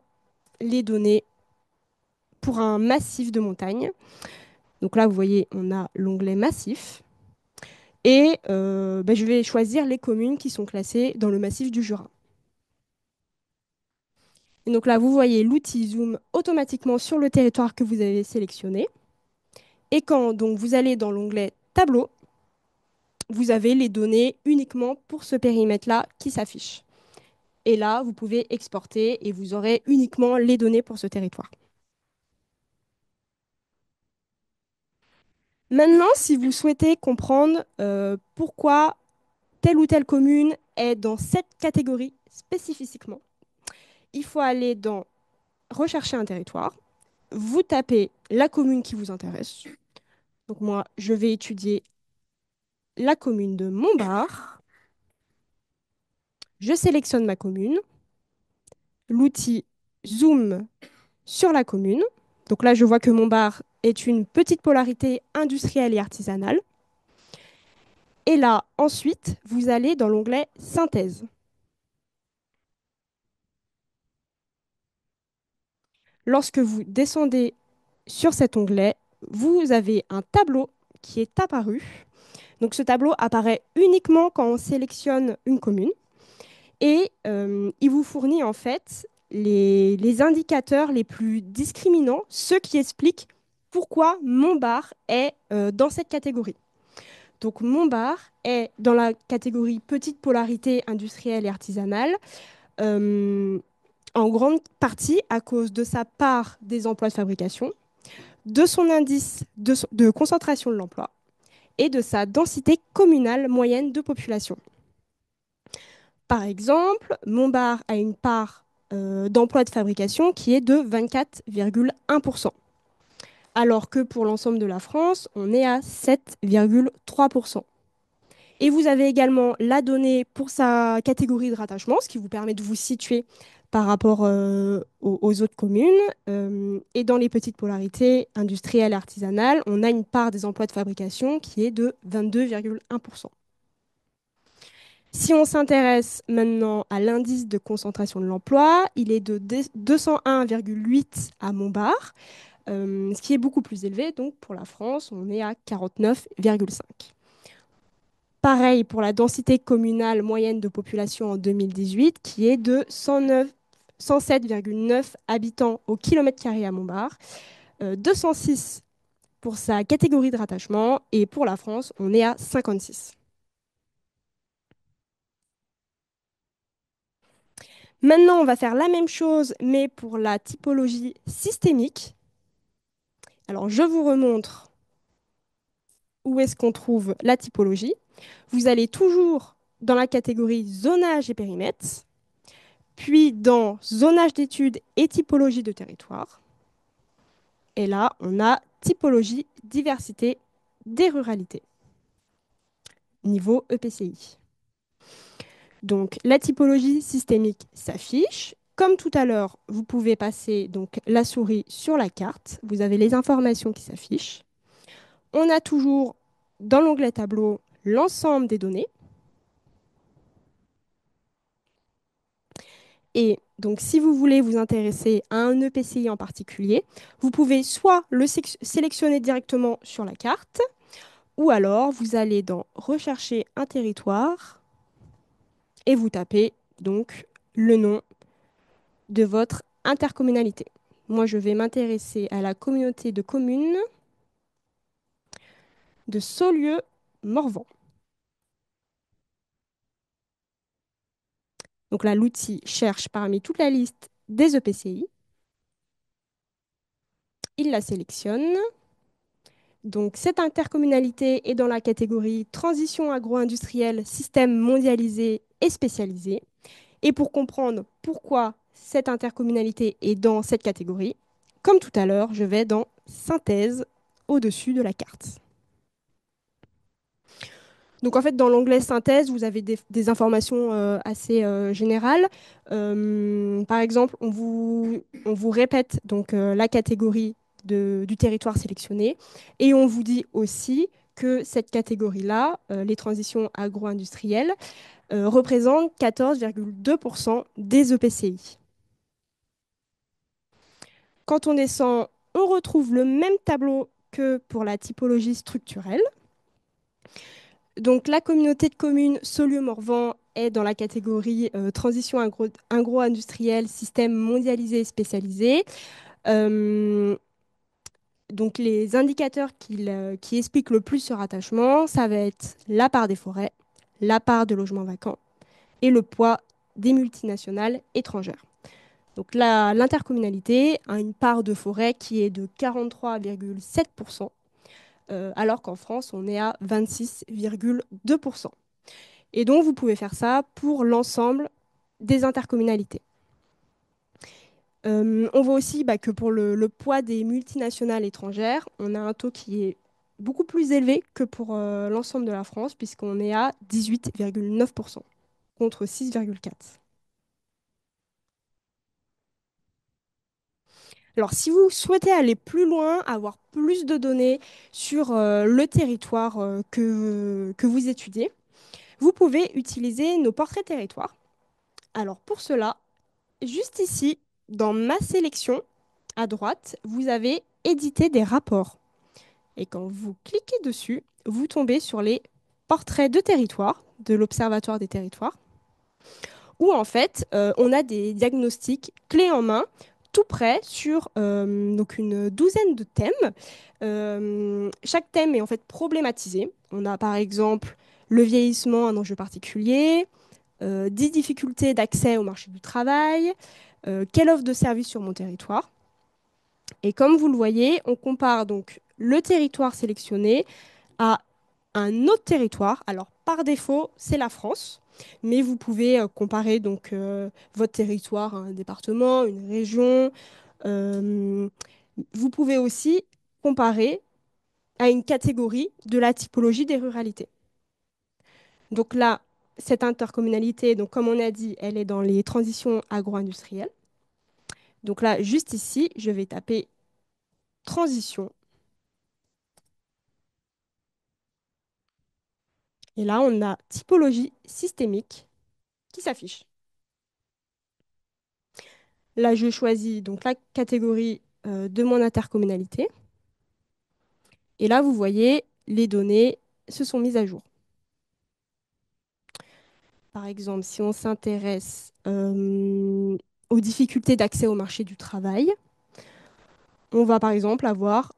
les données pour un massif de montagne. Donc là, vous voyez, on a l'onglet massif. Et euh, ben, je vais choisir les communes qui sont classées dans le massif du Jura. Et donc là, vous voyez l'outil zoom automatiquement sur le territoire que vous avez sélectionné. Et quand donc, vous allez dans l'onglet tableau, vous avez les données uniquement pour ce périmètre-là qui s'affiche. Et là, vous pouvez exporter et vous aurez uniquement les données pour ce territoire. Maintenant, si vous souhaitez comprendre euh, pourquoi telle ou telle commune est dans cette catégorie spécifiquement, il faut aller dans Rechercher un territoire, vous tapez la commune qui vous intéresse. Donc moi, je vais étudier la commune de Montbard. Je sélectionne ma commune. L'outil zoom sur la commune. Donc là, je vois que Montbard est une petite polarité industrielle et artisanale. Et là, ensuite, vous allez dans l'onglet Synthèse. Lorsque vous descendez sur cet onglet, vous avez un tableau qui est apparu donc ce tableau apparaît uniquement quand on sélectionne une commune et euh, il vous fournit en fait les, indicateurs les plus discriminants, ce qui explique pourquoi Montbard est euh, dans cette catégorie. Donc Montbard est dans la catégorie petite polarité industrielle et artisanale, euh, en grande partie à cause de sa part des emplois de fabrication, de son indice de concentration de l'emploi, et de sa densité communale moyenne de population. Par exemple, Montbard a une part euh, d'emploi de fabrication qui est de 24,1%, alors que pour l'ensemble de la France, on est à 7,3%. Et vous avez également la donnée pour sa catégorie de rattachement, ce qui vous permet de vous situer par rapport euh, aux, autres communes. Euh, et dans les petites polarités industrielles et artisanales, on a une part des emplois de fabrication qui est de 22,1%. Si on s'intéresse maintenant à l'indice de concentration de l'emploi, il est de 201,8 à Montbard, euh, ce qui est beaucoup plus élevé. Donc pour la France, on est à 49,5. Pareil pour la densité communale moyenne de population en 2018, qui est de 107,9 habitants au kilomètre carré à Montbard, 206 euh, pour sa catégorie de rattachement, et pour la France, on est à 56. Maintenant, on va faire la même chose, mais pour la typologie systémique. Alors, je vous remontre où est-ce qu'on trouve la typologie. Vous allez toujours dans la catégorie zonage et périmètre, puis dans zonage d'études et typologie de territoire. Et là, on a typologie, diversité, des ruralités. Niveau EPCI. Donc la typologie systémique s'affiche. Comme tout à l'heure, vous pouvez passer donc la souris sur la carte. Vous avez les informations qui s'affichent. On a toujours dans l'onglet tableau l'ensemble des données. Et donc, si vous voulez vous intéresser à un EPCI en particulier, vous pouvez soit le sélectionner directement sur la carte, ou alors vous allez dans Rechercher un territoire et vous tapez donc le nom de votre intercommunalité. Moi, je vais m'intéresser à la communauté de communes de Saulieu-Morvan. Donc là, l'outil cherche parmi toute la liste des EPCI. Il la sélectionne. Donc cette intercommunalité est dans la catégorie transition agro-industrielle, système mondialisé et spécialisé. Et pour comprendre pourquoi cette intercommunalité est dans cette catégorie, comme tout à l'heure, je vais dans synthèse au-dessus de la carte. Donc en fait, dans l'onglet synthèse, vous avez des, informations euh, assez euh, générales. Euh, par exemple, on vous, répète donc la catégorie du territoire sélectionné et on vous dit aussi que cette catégorie-là, les transitions agro-industrielles, représente 14,2% des EPCI. Quand on descend, on retrouve le même tableau que pour la typologie structurelle. Donc la communauté de communes solium morvan est dans la catégorie euh, transition agro-industrielle, système mondialisé et spécialisé. Euh, donc les indicateurs euh, qui, expliquent le plus ce rattachement, ça va être la part des forêts, la part de logements vacants et le poids des multinationales étrangères. Donc l'intercommunalité a une part de forêt qui est de 43,7% euh, alors qu'en France, on est à 26,2%. Et donc, vous pouvez faire ça pour l'ensemble des intercommunalités. Euh, on voit aussi bah, que pour le, poids des multinationales étrangères, on a un taux qui est beaucoup plus élevé que pour euh, l'ensemble de la France, puisqu'on est à 18,9% contre 6,4%. Alors si vous souhaitez aller plus loin, avoir plus de données sur euh, le territoire euh, que, vous étudiez, vous pouvez utiliser nos portraits territoires. Alors pour cela, juste ici, dans ma sélection, à droite, vous avez éditer des rapports. Et quand vous cliquez dessus, vous tombez sur les portraits de territoire de l'Observatoire des territoires, où en fait, euh, on a des diagnostics clés en main tout près sur euh, donc une douzaine de thèmes. Euh, chaque thème est en fait problématisé. On a par exemple le vieillissement, un enjeu particulier, 10 euh, difficultés d'accès au marché du travail, quelle offre de service sur mon territoire. Et comme vous le voyez, on compare donc le territoire sélectionné à un autre territoire. Alors par défaut, c'est la France mais vous pouvez euh, comparer donc euh, votre territoire un département, une région. Euh, vous pouvez aussi comparer à une catégorie de la typologie des ruralités. Donc là, cette intercommunalité, donc comme on a dit, elle est dans les transitions agro-industrielles. Donc là, juste ici, je vais taper transition Et là, on a typologie systémique qui s'affiche. Là, je choisis donc la catégorie euh, de mon intercommunalité. Et là, vous voyez, les données se sont mises à jour. Par exemple, si on s'intéresse euh, aux difficultés d'accès au marché du travail, on va par exemple avoir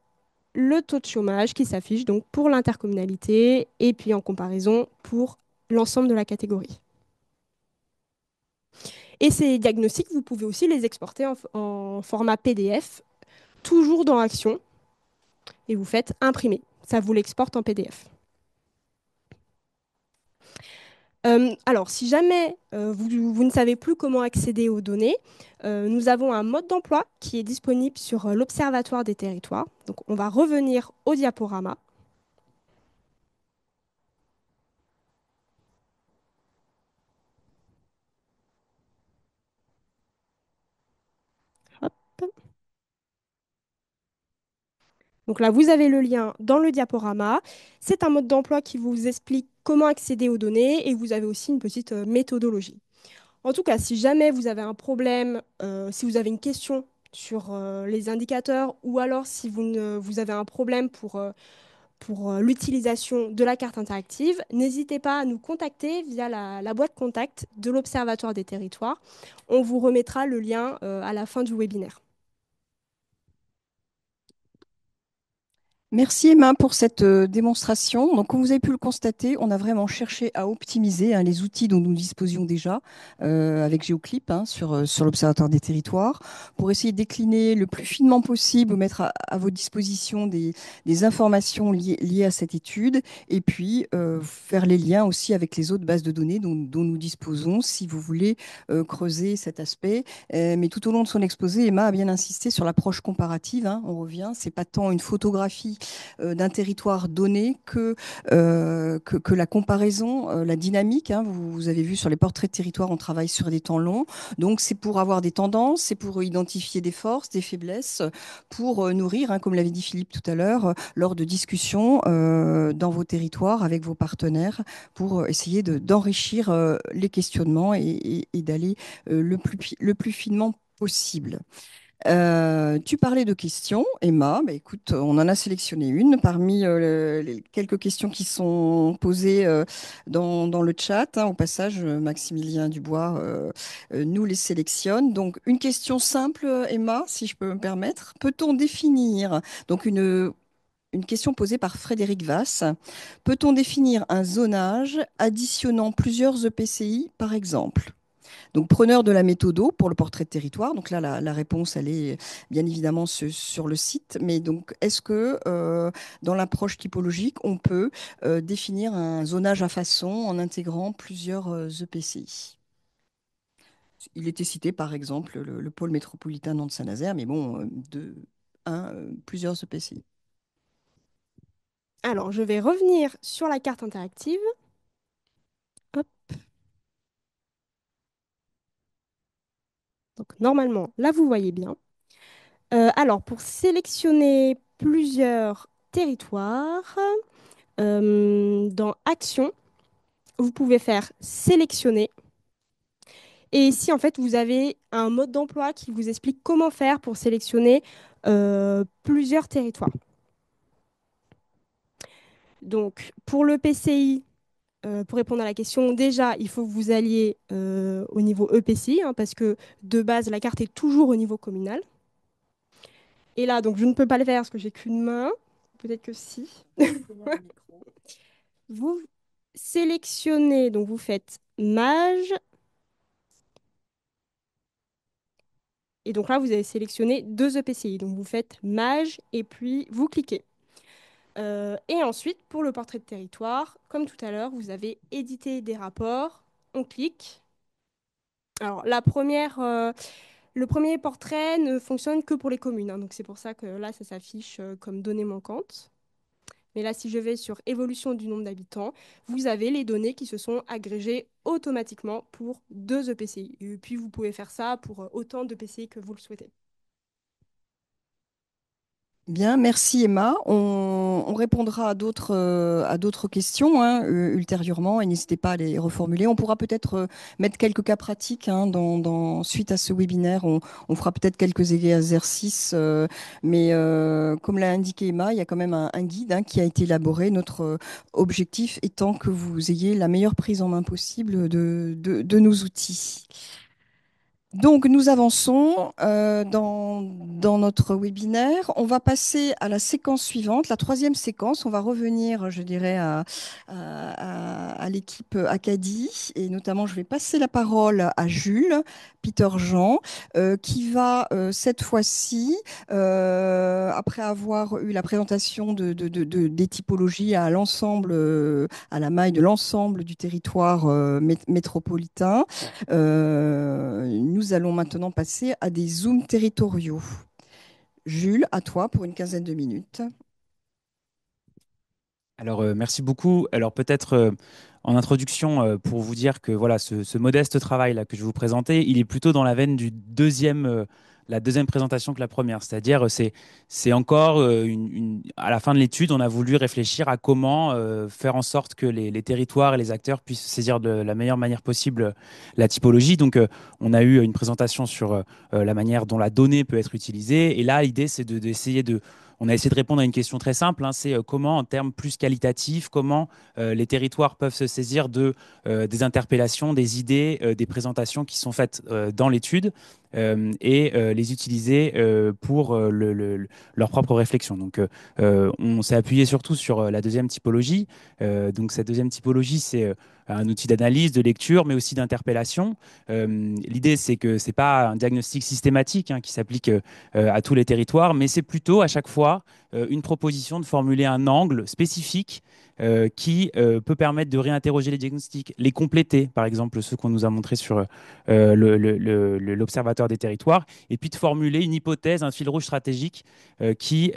le taux de chômage qui s'affiche donc pour l'intercommunalité et puis en comparaison pour l'ensemble de la catégorie. Et ces diagnostics, vous pouvez aussi les exporter en, en format PDF, toujours dans Action, et vous faites imprimer. Ça vous l'exporte en PDF. Euh, alors, si jamais euh, vous, ne savez plus comment accéder aux données, euh, nous avons un mode d'emploi qui est disponible sur l'Observatoire des territoires. Donc, on va revenir au diaporama. Donc là, vous avez le lien dans le diaporama. C'est un mode d'emploi qui vous explique comment accéder aux données et vous avez aussi une petite euh, méthodologie. En tout cas, si jamais vous avez un problème, euh, si vous avez une question sur euh, les indicateurs ou alors si vous, vous avez un problème pour, l'utilisation de la carte interactive, n'hésitez pas à nous contacter via la, la boîte contact de l'Observatoire des territoires. On vous remettra le lien à la fin du webinaire. Merci Emma pour cette euh, démonstration. Donc, comme vous avez pu le constater, on a vraiment cherché à optimiser hein, les outils dont nous disposions déjà euh, avec GeoClip hein, euh, sur, l'Observatoire des territoires pour essayer de décliner le plus finement possible, mettre à, à vos dispositions des, informations liées, à cette étude et puis faire les liens aussi avec les autres bases de données dont, nous disposons si vous voulez creuser cet aspect. mais tout au long de son exposé, Emma a bien insisté sur l'approche comparative. Hein. on revient, c'est pas tant une photographie euh, d'un territoire donné, que, euh, que, la comparaison, euh, la dynamique, hein. vous, avez vu sur les portraits de territoire, on travaille sur des temps longs. Donc c'est pour avoir des tendances, c'est pour identifier des forces, des faiblesses, pour nourrir, hein, comme l'avait dit Philippe tout à l'heure, lors de discussions dans vos territoires avec vos partenaires, pour essayer d'enrichir les questionnements et, d'aller le, plus, le plus finement possible. Euh, tu parlais de questions, Emma. Bah, écoute, on en a sélectionné une parmi euh, les quelques questions qui sont posées euh, dans, le chat. Hein. Au passage, Maximilien Dubois nous les sélectionne. Donc, une question simple, Emma, si je peux me permettre. Peut-on définir donc une une question posée par Frédéric Vasse. Peut-on définir un zonage additionnant plusieurs EPCI, par exemple donc preneur de la méthode pour le portrait de territoire. Donc là, la, réponse, elle est bien évidemment sur, le site. Mais donc, est-ce que euh, dans l'approche typologique, on peut euh, définir un zonage à façon en intégrant plusieurs EPCI euh, e Il était cité par exemple le, pôle métropolitain Nantes-Saint-Nazaire, mais bon, de, un, plusieurs EPCI. Alors, je vais revenir sur la carte interactive. Donc normalement, là, vous voyez bien. Euh, alors, pour sélectionner plusieurs territoires, euh, dans Action, vous pouvez faire Sélectionner. Et ici, en fait, vous avez un mode d'emploi qui vous explique comment faire pour sélectionner euh, plusieurs territoires. Donc, pour le PCI, euh, pour répondre à la question, déjà, il faut que vous alliez euh, au niveau EPCI, hein, parce que de base, la carte est toujours au niveau communal. Et là, donc, je ne peux pas le faire parce que j'ai qu'une main. Peut-être que si. [LAUGHS] vous sélectionnez, donc vous faites mage. Et donc là, vous avez sélectionné deux EPCI. Donc vous faites mage et puis vous cliquez. Euh, et ensuite, pour le portrait de territoire, comme tout à l'heure, vous avez édité des rapports. On clique. Alors, la première, euh, le premier portrait ne fonctionne que pour les communes. Hein, donc, c'est pour ça que là, ça s'affiche euh, comme données manquantes. Mais là, si je vais sur évolution du nombre d'habitants, vous avez les données qui se sont agrégées automatiquement pour deux EPCI. Et puis, vous pouvez faire ça pour autant d'EPCI que vous le souhaitez. Bien, merci Emma. On, répondra à d'autres euh, à d'autres questions hein, euh, ultérieurement et n'hésitez pas à les reformuler. On pourra peut-être euh, mettre quelques cas pratiques hein, dans, suite à ce webinaire. On, fera peut-être quelques exercices, mais comme l'a indiqué Emma, il y a quand même un, guide hein, qui a été élaboré. Notre objectif étant que vous ayez la meilleure prise en main possible de, de, de nos outils. Donc, nous avançons euh, dans, notre webinaire. On va passer à la séquence suivante, la troisième séquence. On va revenir, je dirais, à, l'équipe Acadie. Et notamment, je vais passer la parole à Jules, Peter Jean, euh, qui va euh, cette fois-ci, après avoir eu la présentation des typologies à l'ensemble, à la maille de l'ensemble du territoire métropolitain, métropolitain, nous allons maintenant passer à des zooms territoriaux. Jules, à toi pour une quinzaine de minutes. Alors, euh, merci beaucoup. Alors, peut-être euh, en introduction, euh, pour vous dire que voilà, ce, modeste travail là, que je vous présentais, il est plutôt dans la veine du deuxième la deuxième présentation que la première. C'est-à-dire, euh, c'est, c'est encore euh, à la fin de l'étude, on a voulu réfléchir à comment euh, faire en sorte que les, territoires et les acteurs puissent saisir de la meilleure manière possible la typologie. Donc, on a eu une présentation sur la manière dont la donnée peut être utilisée. Et là, l'idée, c'est d'essayer de on a essayé de répondre à une question très simple, hein. c'est comment, en termes plus qualitatifs, comment les territoires peuvent se saisir de, des interpellations, des idées, des présentations qui sont faites dans l'étude, euh, et euh, les utiliser euh, pour leur propre réflexion. Donc, on s'est appuyé surtout sur la deuxième typologie. donc, cette deuxième typologie, c'est un outil d'analyse, de lecture, mais aussi d'interpellation. L'idée, c'est que ce n'est pas un diagnostic systématique hein, qui s'applique à tous les territoires, mais c'est plutôt à chaque fois une proposition de formuler un angle spécifique euh, qui euh, peut permettre de réinterroger les diagnostics, les compléter, par exemple ceux qu'on nous a montrés sur euh, l'observateur des territoires, et puis de formuler une hypothèse, un fil rouge stratégique qui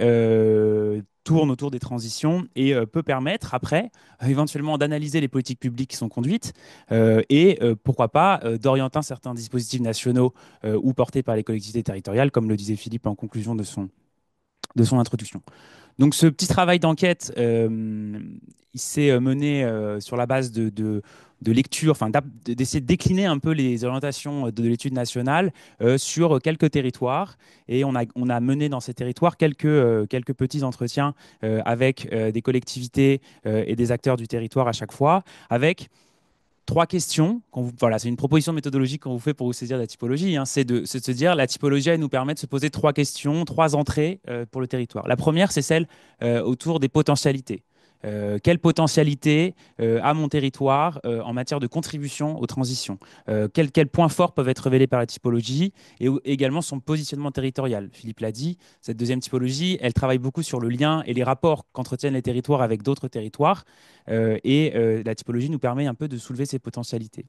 tourne autour des transitions et peut permettre après éventuellement d'analyser les politiques publiques qui sont conduites et pourquoi pas d'orienter certains dispositifs nationaux ou portés par les collectivités territoriales, comme le disait Philippe en conclusion de son introduction. Donc ce petit travail d'enquête, euh, il s'est euh, mené euh, sur la base de, lecture, enfin d'essayer de décliner un peu les orientations de, l'étude nationale sur quelques territoires. Et on a, on a mené dans ces territoires quelques, quelques petits entretiens avec des collectivités et des acteurs du territoire à chaque fois, avec trois questions. voilà, c'est une proposition méthodologique qu'on vous fait pour vous saisir de la typologie. Hein. c'est de, se dire la typologie, elle nous permet de se poser trois questions, trois entrées euh, pour le territoire. La première, c'est celle euh, autour des potentialités. Euh, quelle potentialité euh, a mon territoire euh, en matière de contribution aux transitions quels, points forts peuvent être révélés par la typologie et également son positionnement territorial Philippe l'a dit, cette deuxième typologie, elle travaille beaucoup sur le lien et les rapports qu'entretiennent les territoires avec d'autres territoires et la typologie nous permet un peu de soulever ces potentialités.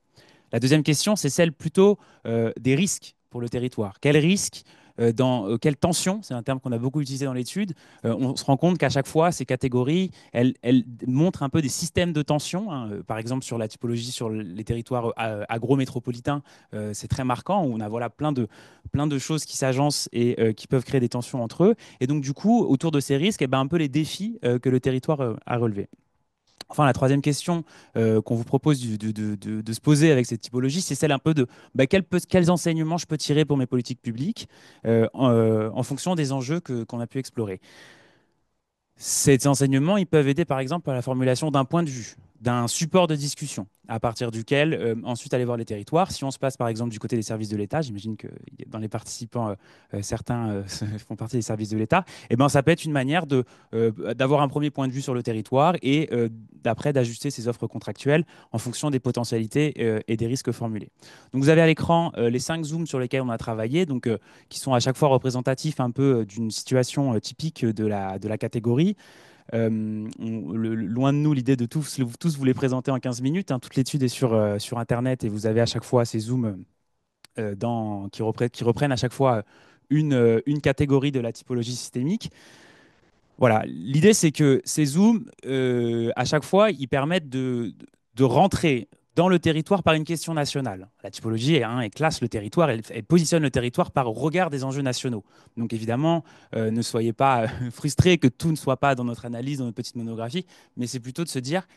La deuxième question, c'est celle plutôt des risques pour le territoire Quels risques euh, dans euh, quelle tension, c'est un terme qu'on a beaucoup utilisé dans l'étude, euh, on se rend compte qu'à chaque fois, ces catégories, elles, montrent un peu des systèmes de tension. Hein. Par exemple, sur la typologie sur les territoires agro-métropolitains, c'est très marquant, où on a voilà, plein, de, plein de choses qui s'agencent et qui peuvent créer des tensions entre eux. Et donc, du coup, autour de ces risques, et eh ben, un peu les défis que le territoire a relevés. Enfin, la troisième question euh, qu'on vous propose de, se poser avec cette typologie, c'est celle un peu de bah, quels enseignements je peux tirer pour mes politiques publiques euh, euh, en, fonction des enjeux qu'on a pu explorer. Ces enseignements, ils peuvent aider par exemple à la formulation d'un point de vue, d'un support de discussion à partir duquel euh, ensuite aller voir les territoires. Si on se passe par exemple du côté des services de l'État, j'imagine que dans les participants, euh, euh, certains [LAUGHS] font partie des services de l'État, et eh ben, ça peut être une manière d'avoir un premier point de vue sur le territoire et d'après d'ajuster ses offres contractuelles en fonction des potentialités et des risques formulés. Donc vous avez à l'écran les cinq zooms sur lesquels on a travaillé, donc, qui sont à chaque fois représentatifs un peu d'une situation typique de la, de la catégorie. Euh, loin de nous l'idée de tous, tous vous les présenter en 15 minutes. Hein. Toute l'étude est sur, euh, sur Internet et vous avez à chaque fois ces zooms euh, dans, qui, reprennent, qui, reprennent, à chaque fois une, une catégorie de la typologie systémique. Voilà, l'idée c'est que ces zooms, à chaque fois, ils permettent de, de rentrer dans le territoire par une question nationale. La typologie est, hein, classe le territoire, elle, positionne le territoire par regard des enjeux nationaux. Donc évidemment, euh, ne soyez pas euh, [LAUGHS] frustrés que tout ne soit pas dans notre analyse, dans notre petite monographie, mais c'est plutôt de se dire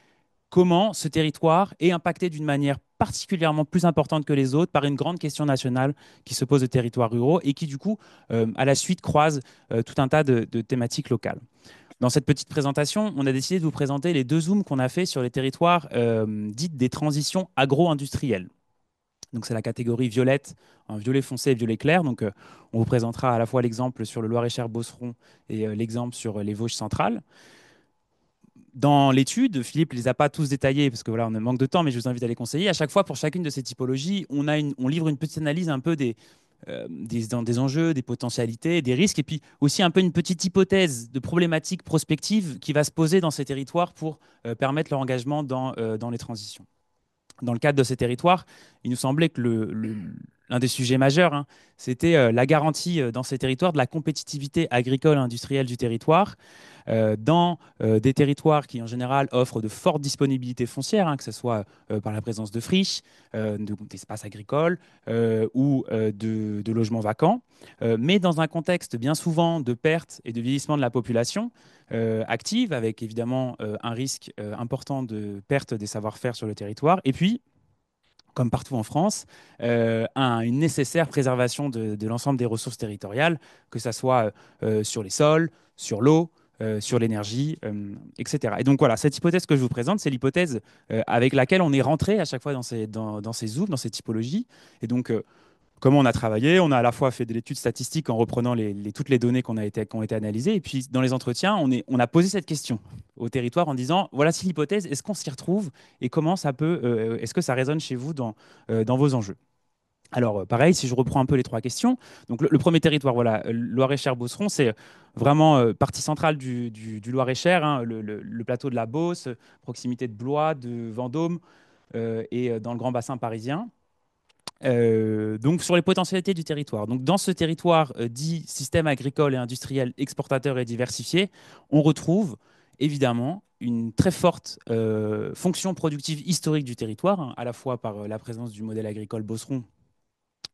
comment ce territoire est impacté d'une manière particulièrement plus importante que les autres par une grande question nationale qui se pose au territoire ruraux et qui du coup, euh, à la suite, croise tout un tas de thématiques locales. Dans cette petite présentation, on a décidé de vous présenter les deux zooms qu'on a fait sur les territoires euh, dits des transitions agro-industrielles. Donc c'est la catégorie violette, un violet foncé et violet clair. Donc euh, on vous présentera à la fois l'exemple sur le Loir-et-Cher bosseron et euh, l'exemple sur les Vosges centrales. Dans l'étude, Philippe les a pas tous détaillés parce que voilà, on manque de temps, mais je vous invite à les conseiller. À chaque fois, pour chacune de ces typologies, on, on livre une petite analyse un peu des, euh, des, enjeux, des potentialités, des risques, et puis aussi un peu une petite hypothèse de problématique prospective qui va se poser dans ces territoires pour euh, permettre leur engagement euh, dans, les transitions. Dans le cadre de ces territoires, il nous semblait que le l'un des sujets majeurs, hein, c'était euh, la garantie euh, dans ces territoires de la compétitivité agricole et industrielle du territoire, euh, dans des territoires qui en général offrent de fortes disponibilités foncières, hein, que ce soit par la présence de friches, d'espaces agricoles ou de, de, logements vacants, mais dans un contexte bien souvent de perte et de vieillissement de la population active, avec évidemment un risque important de perte des savoir-faire sur le territoire, et puis comme partout en France, euh, une nécessaire préservation de, l'ensemble des ressources territoriales, que ce soit euh, euh, sur les sols, sur l'eau, sur l'énergie, etc. Et donc voilà, cette hypothèse que je vous présente, c'est l'hypothèse avec laquelle on est rentré à chaque fois dans ces, dans, ces dans ces typologies. Et donc comment on a travaillé. On a à la fois fait de l'étude statistique en reprenant les, toutes les données qu'on a été, qui ont été analysées. Et puis, dans les entretiens, on, a posé cette question au territoire en disant voilà, si l'hypothèse, est-ce qu'on s'y retrouve et comment ça peut, euh, est-ce que ça résonne chez vous dans, euh, vos enjeux alors, euh, pareil, si je reprends un peu les trois questions. Donc, le, premier territoire, voilà, Loire-et-Cher, Beauceron, c'est vraiment partie centrale du, Loir-et-Cher, hein, le, plateau de la Beauce, proximité de Blois, de Vendôme et dans le grand bassin parisien. Euh, donc sur les potentialités du territoire. Donc dans ce territoire euh, dit système agricole et industriel exportateur et diversifié, on retrouve évidemment une très forte euh, fonction productive historique du territoire, hein, à la fois par la présence du modèle agricole bosseron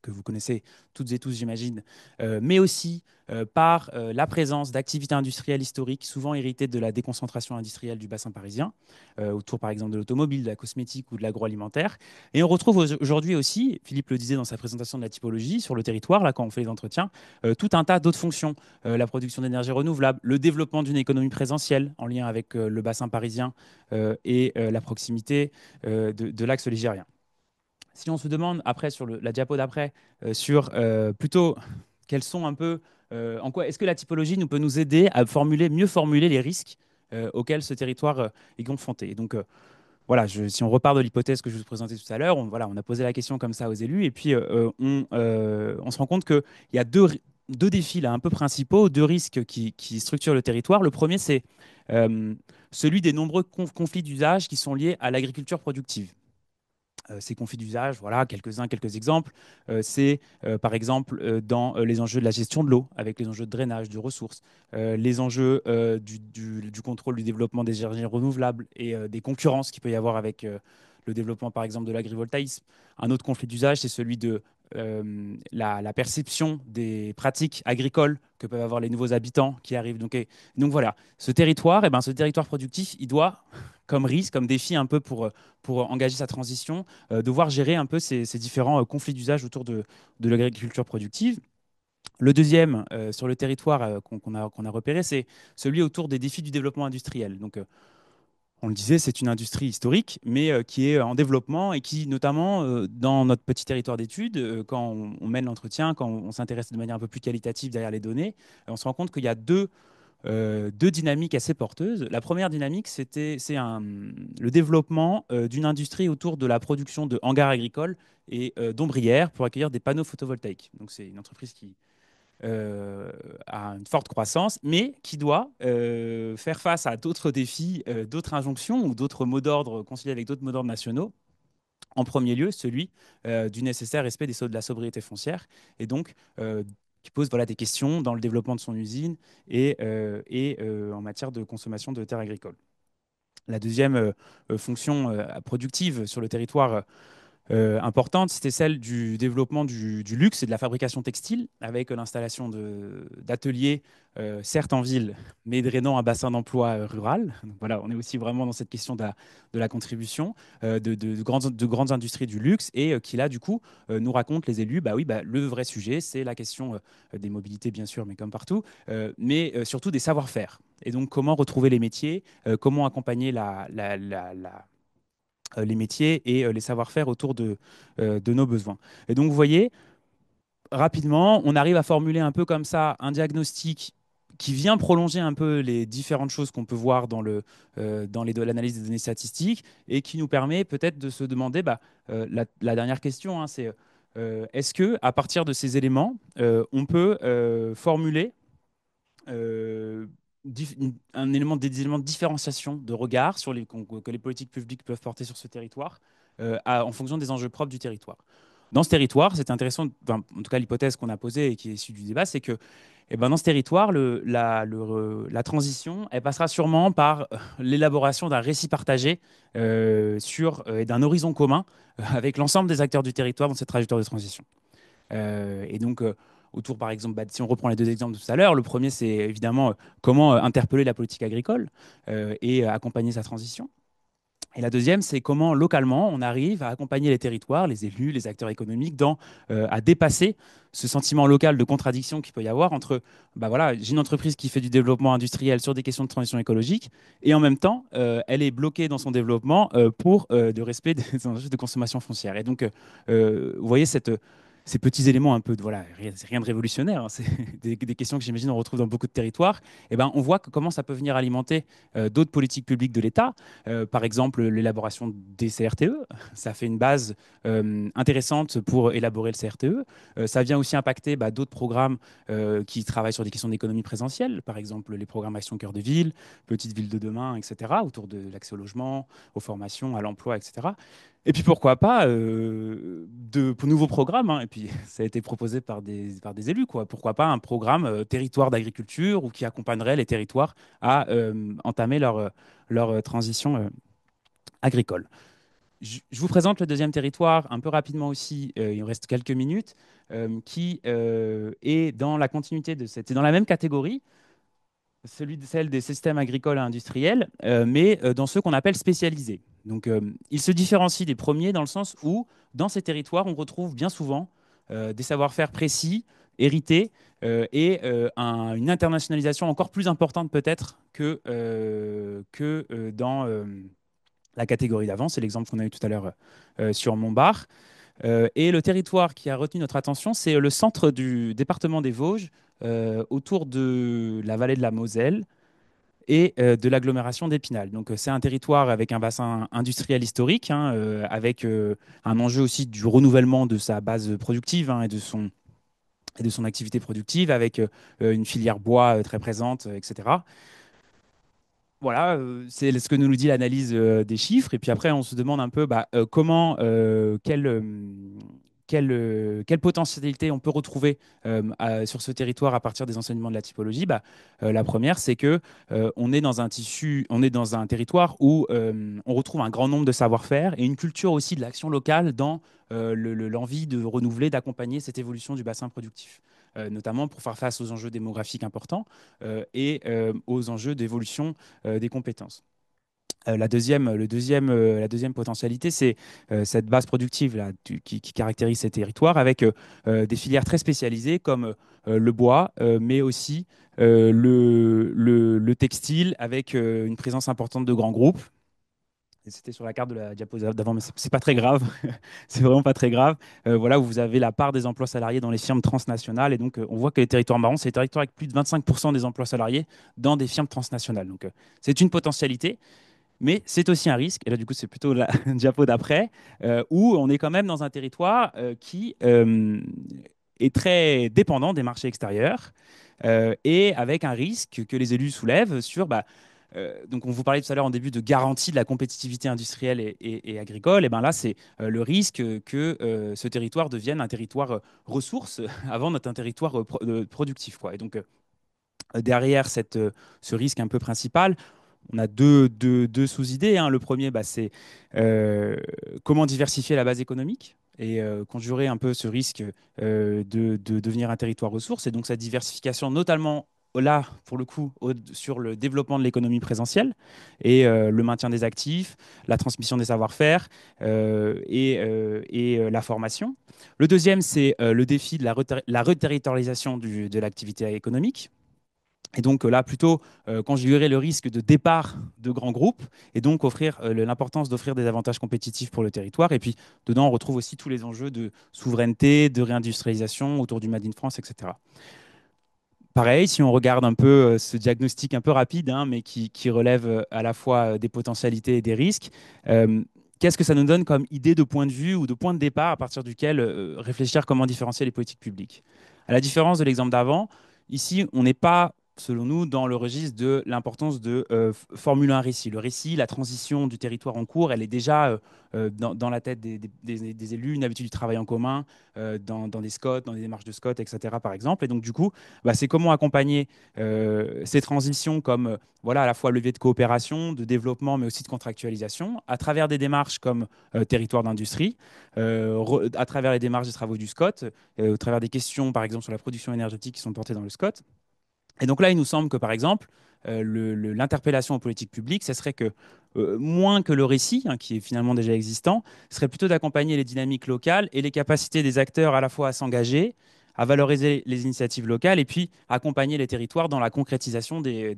que vous connaissez toutes et tous, j'imagine, euh, mais aussi euh, par euh, la présence d'activités industrielles historiques, souvent héritées de la déconcentration industrielle du bassin parisien, autour par exemple de l'automobile, de la cosmétique ou de l'agroalimentaire. Et on retrouve aujourd'hui aussi, Philippe le disait dans sa présentation de la typologie, sur le territoire, là quand on fait les entretiens, tout un tas d'autres fonctions, la production d'énergie renouvelable, le développement d'une économie présentielle en lien avec le bassin parisien et la proximité de, de l'axe ligérien si on se demande après sur la diapo d'après, euh, sur euh, plutôt quels sont un peu, euh, en quoi est-ce que la typologie nous peut nous aider à formuler, mieux formuler les risques auxquels ce territoire est confronté. donc voilà, si on repart de l'hypothèse que je vous présentais tout à l'heure, on, voilà, on a posé la question comme ça aux élus et puis on, se rend compte qu'il y a deux, défis là, un peu principaux, deux risques qui, structurent le territoire. Le premier, c'est celui des nombreux conflits d'usage qui sont liés à l'agriculture productive. Euh, ces conflits d'usage, voilà quelques-uns, quelques exemples. Euh, c'est euh, par exemple dans les enjeux de la gestion de l'eau, avec les enjeux de drainage, de ressources, les enjeux du, contrôle du développement des énergies renouvelables et des concurrences qu'il peut y avoir avec le développement, par exemple, de l'agrivoltaïsme. Un autre conflit d'usage, c'est celui de euh, la, perception des pratiques agricoles que peuvent avoir les nouveaux habitants qui arrivent. Donc, et, donc voilà, ce territoire, et eh ben, ce territoire productif, il doit, comme risque, comme défi un peu pour, pour engager sa transition, euh, devoir gérer un peu ces, différents euh, conflits d'usage autour de, l'agriculture productive. Le deuxième sur le territoire qu'on a, repéré, c'est celui autour des défis du développement industriel. Donc, on le disait, c'est une industrie historique, mais euh, qui est en développement et qui, notamment euh, dans notre petit territoire d'études, euh, quand on, mène l'entretien, quand on, s'intéresse de manière un peu plus qualitative derrière les données, on se rend compte qu'il y a deux, deux dynamiques assez porteuses. La première dynamique, c'était c'est le développement d'une industrie autour de la production de hangars agricoles et d'ombrières pour accueillir des panneaux photovoltaïques. Donc c'est une entreprise qui, euh, à une forte croissance, mais qui doit euh, faire face à d'autres défis, euh, d'autres injonctions ou d'autres mots d'ordre conciliés avec d'autres mots d'ordre nationaux. En premier lieu, celui du nécessaire respect des sauts de la sobriété foncière, et donc qui pose voilà, des questions dans le développement de son usine et, et en matière de consommation de terres agricoles. La deuxième fonction productive sur le territoire euh, importante, c'était celle du développement du, luxe et de la fabrication textile, avec l'installation d'ateliers, euh, certes en ville, mais drainant un bassin d'emploi euh, rural. Donc, voilà, on est aussi vraiment dans cette question de la, contribution de, grandes, de grandes industries du luxe et qui là, du coup, nous raconte les élus, bah oui, bah, le vrai sujet, c'est la question des mobilités, bien sûr, mais comme partout, mais surtout des savoir-faire. Et donc, comment retrouver les métiers, comment accompagner la, la, la euh, les métiers et euh, les savoir-faire autour euh, de, nos besoins. Et donc, vous voyez, rapidement, on arrive à formuler un peu comme ça un diagnostic qui vient prolonger un peu les différentes choses qu'on peut voir dans l'analyse des données statistiques et qui nous permet peut-être de se demander bah, la, dernière question, hein, c'est est-ce que à partir de ces éléments, on peut formuler un élément, des éléments de différenciation de regard sur les, que les politiques publiques peuvent porter sur ce territoire euh, en fonction des enjeux propres du territoire. Dans ce territoire, c'est intéressant, en tout cas l'hypothèse qu'on a posée et qui est issue du débat, c'est que eh ben, dans ce territoire, le, la, le, euh, la, transition, elle passera sûrement par euh, l'élaboration d'un récit partagé sur, et d'un horizon commun avec l'ensemble des acteurs du territoire dans cette trajectoire de transition. et donc, autour, par exemple, bah, si on reprend les deux exemples de tout à l'heure, le premier, c'est évidemment euh, comment euh, interpeller la politique agricole euh, et accompagner sa transition. Et la deuxième, c'est comment localement on arrive à accompagner les territoires, les élus, les acteurs économiques dans, à dépasser ce sentiment local de contradiction qu'il peut y avoir entre, bah voilà, j'ai une entreprise qui fait du développement industriel sur des questions de transition écologique, et en même temps, elle est bloquée dans son développement pour le respect des [LAUGHS] enjeux de consommation foncière. Et donc, vous voyez cette ces petits éléments un peu de voilà, rien, rien de révolutionnaire, hein, [LAUGHS] c'est des, questions que j'imagine on retrouve dans beaucoup de territoires. Et eh ben, on voit que comment ça peut venir alimenter euh, d'autres politiques publiques de l'État. Euh, par exemple, l'élaboration des CRTE, [LAUGHS] ça fait une base euh, intéressante pour élaborer le CRTE. ça vient aussi impacter bah, d'autres programmes qui travaillent sur des questions d'économie présentielle, par exemple les programmes Action Cœur de Ville, Petite Ville de demain, etc., autour de l'accès au logement, aux formations, à l'emploi, etc. Et puis pourquoi pas de nouveaux programmes, hein, et puis [LAUGHS] ça a été proposé par des, par des élus. Quoi. Pourquoi pas un programme euh, territoire d'agriculture ou qui accompagnerait les territoires à euh, entamer leur, euh, leur transition agricole. Je, vous présente le deuxième territoire un peu rapidement aussi, il reste quelques minutes, qui est dans la continuité de cette, dans la même catégorie, celui celle des systèmes agricoles et industriels, mais dans ceux qu'on appelle spécialisés. Donc, il se différencie des premiers dans le sens où, dans ces territoires, on retrouve bien souvent euh, des savoir-faire précis, hérités, euh, et euh, une internationalisation encore plus importante peut-être que, dans la catégorie d'avant. C'est l'exemple qu'on a eu tout à l'heure sur Montbar et le territoire qui a retenu notre attention, c'est le centre du département des Vosges, autour de la vallée de la Moselle, et euh, de l'agglomération d'Épinal. Donc euh, c'est un territoire avec un bassin industriel historique, hein, euh, avec un enjeu aussi du renouvellement de sa base productive hein, et de son de son activité productive, avec une filière bois très présente, etc voilà, c'est ce que nous dit l'analyse des chiffres. Et puis après, on se demande un peu bah, comment, quel, quelle, potentialités euh, potentialité on peut retrouver euh, sur ce territoire à partir des enseignements de la typologie bah, euh, La première, c'est que on est dans un tissu, on est dans un territoire où on retrouve un grand nombre de savoir-faire et une culture aussi de l'action locale dans l'envie de renouveler, d'accompagner cette évolution du bassin productif notamment pour faire face aux enjeux démographiques importants et aux enjeux d'évolution des compétences. Euh, la deuxième, le deuxième, euh, la deuxième potentialité, c'est euh, cette base productive là, qui, caractérise ces territoires avec des filières très spécialisées comme le bois, mais aussi le, le, textile avec une présence importante de grands groupes. C'était sur la carte de la diapositive d'avant, mais c'est pas très grave. [LAUGHS] c'est vraiment pas très grave. voilà, vous avez la part des emplois salariés dans les firmes transnationales, et donc on voit que les territoires marrons, c'est les territoires avec plus de 25% des emplois salariés dans des firmes transnationales. Donc c'est une potentialité mais c'est aussi un risque, et là du coup c'est plutôt la [LAUGHS] diapo d'après, euh, où on est quand même dans un territoire euh, qui euh, est très dépendant des marchés extérieurs, et avec un risque que les élus soulèvent sur... Bah, donc on vous parlait tout à l'heure en début de garantie de la compétitivité industrielle et, agricole, et ben là c'est le risque que ce territoire devienne un territoire ressource [LAUGHS] avant d'être un territoire productif. Et donc derrière cette, ce risque un peu principal, on a deux, sous-idées. Hein. Le premier, bah, c'est euh, comment diversifier la base économique et euh, conjurer un peu ce risque euh, de, devenir un territoire ressource. Et donc sa diversification, notamment là, pour le coup, sur le développement de l'économie présentielle et le maintien des actifs, la transmission des savoir-faire et, la formation. Le deuxième, c'est le défi de la, reterritorialisation de l'activité économique et donc euh, là, plutôt conjuguer euh, le risque de départ de grands groupes et donc offrir euh, l'importance d'offrir des avantages compétitifs pour le territoire. Et puis dedans, on retrouve aussi tous les enjeux de souveraineté, de réindustrialisation autour du Made in France, etc. Pareil, si on regarde un peu ce diagnostic un peu rapide, hein, mais qui, qui, relève à la fois des potentialités et des risques, qu'est-ce que ça nous donne comme idée de point de vue ou de point de départ à partir duquel réfléchir comment différencier les politiques publiques À la différence de l'exemple d'avant, ici, on n'est pas selon nous, dans le registre de l'importance de euh, formuler un récit. Le récit, la transition du territoire en cours, elle est déjà euh, euh, dans, la tête des, élus, une habitude du travail en commun, dans, des scots, dans des démarches de scots, etc., par exemple. Et donc, du coup, bah, c'est comment accompagner ces transitions comme, voilà, à la fois levier de coopération, de développement, mais aussi de contractualisation, à travers des démarches comme territoire d'industrie, à travers les démarches des travaux du SCOT, au travers des questions, par exemple, sur la production énergétique qui sont portées dans le SCOT. Et donc là, il nous semble que, par exemple, euh, l'interpellation aux politiques publiques, ce serait que, euh, moins que le récit, hein, qui est finalement déjà existant, serait plutôt d'accompagner les dynamiques locales et les capacités des acteurs à la fois à s'engager, à valoriser les initiatives locales et puis accompagner les territoires dans la concrétisation des,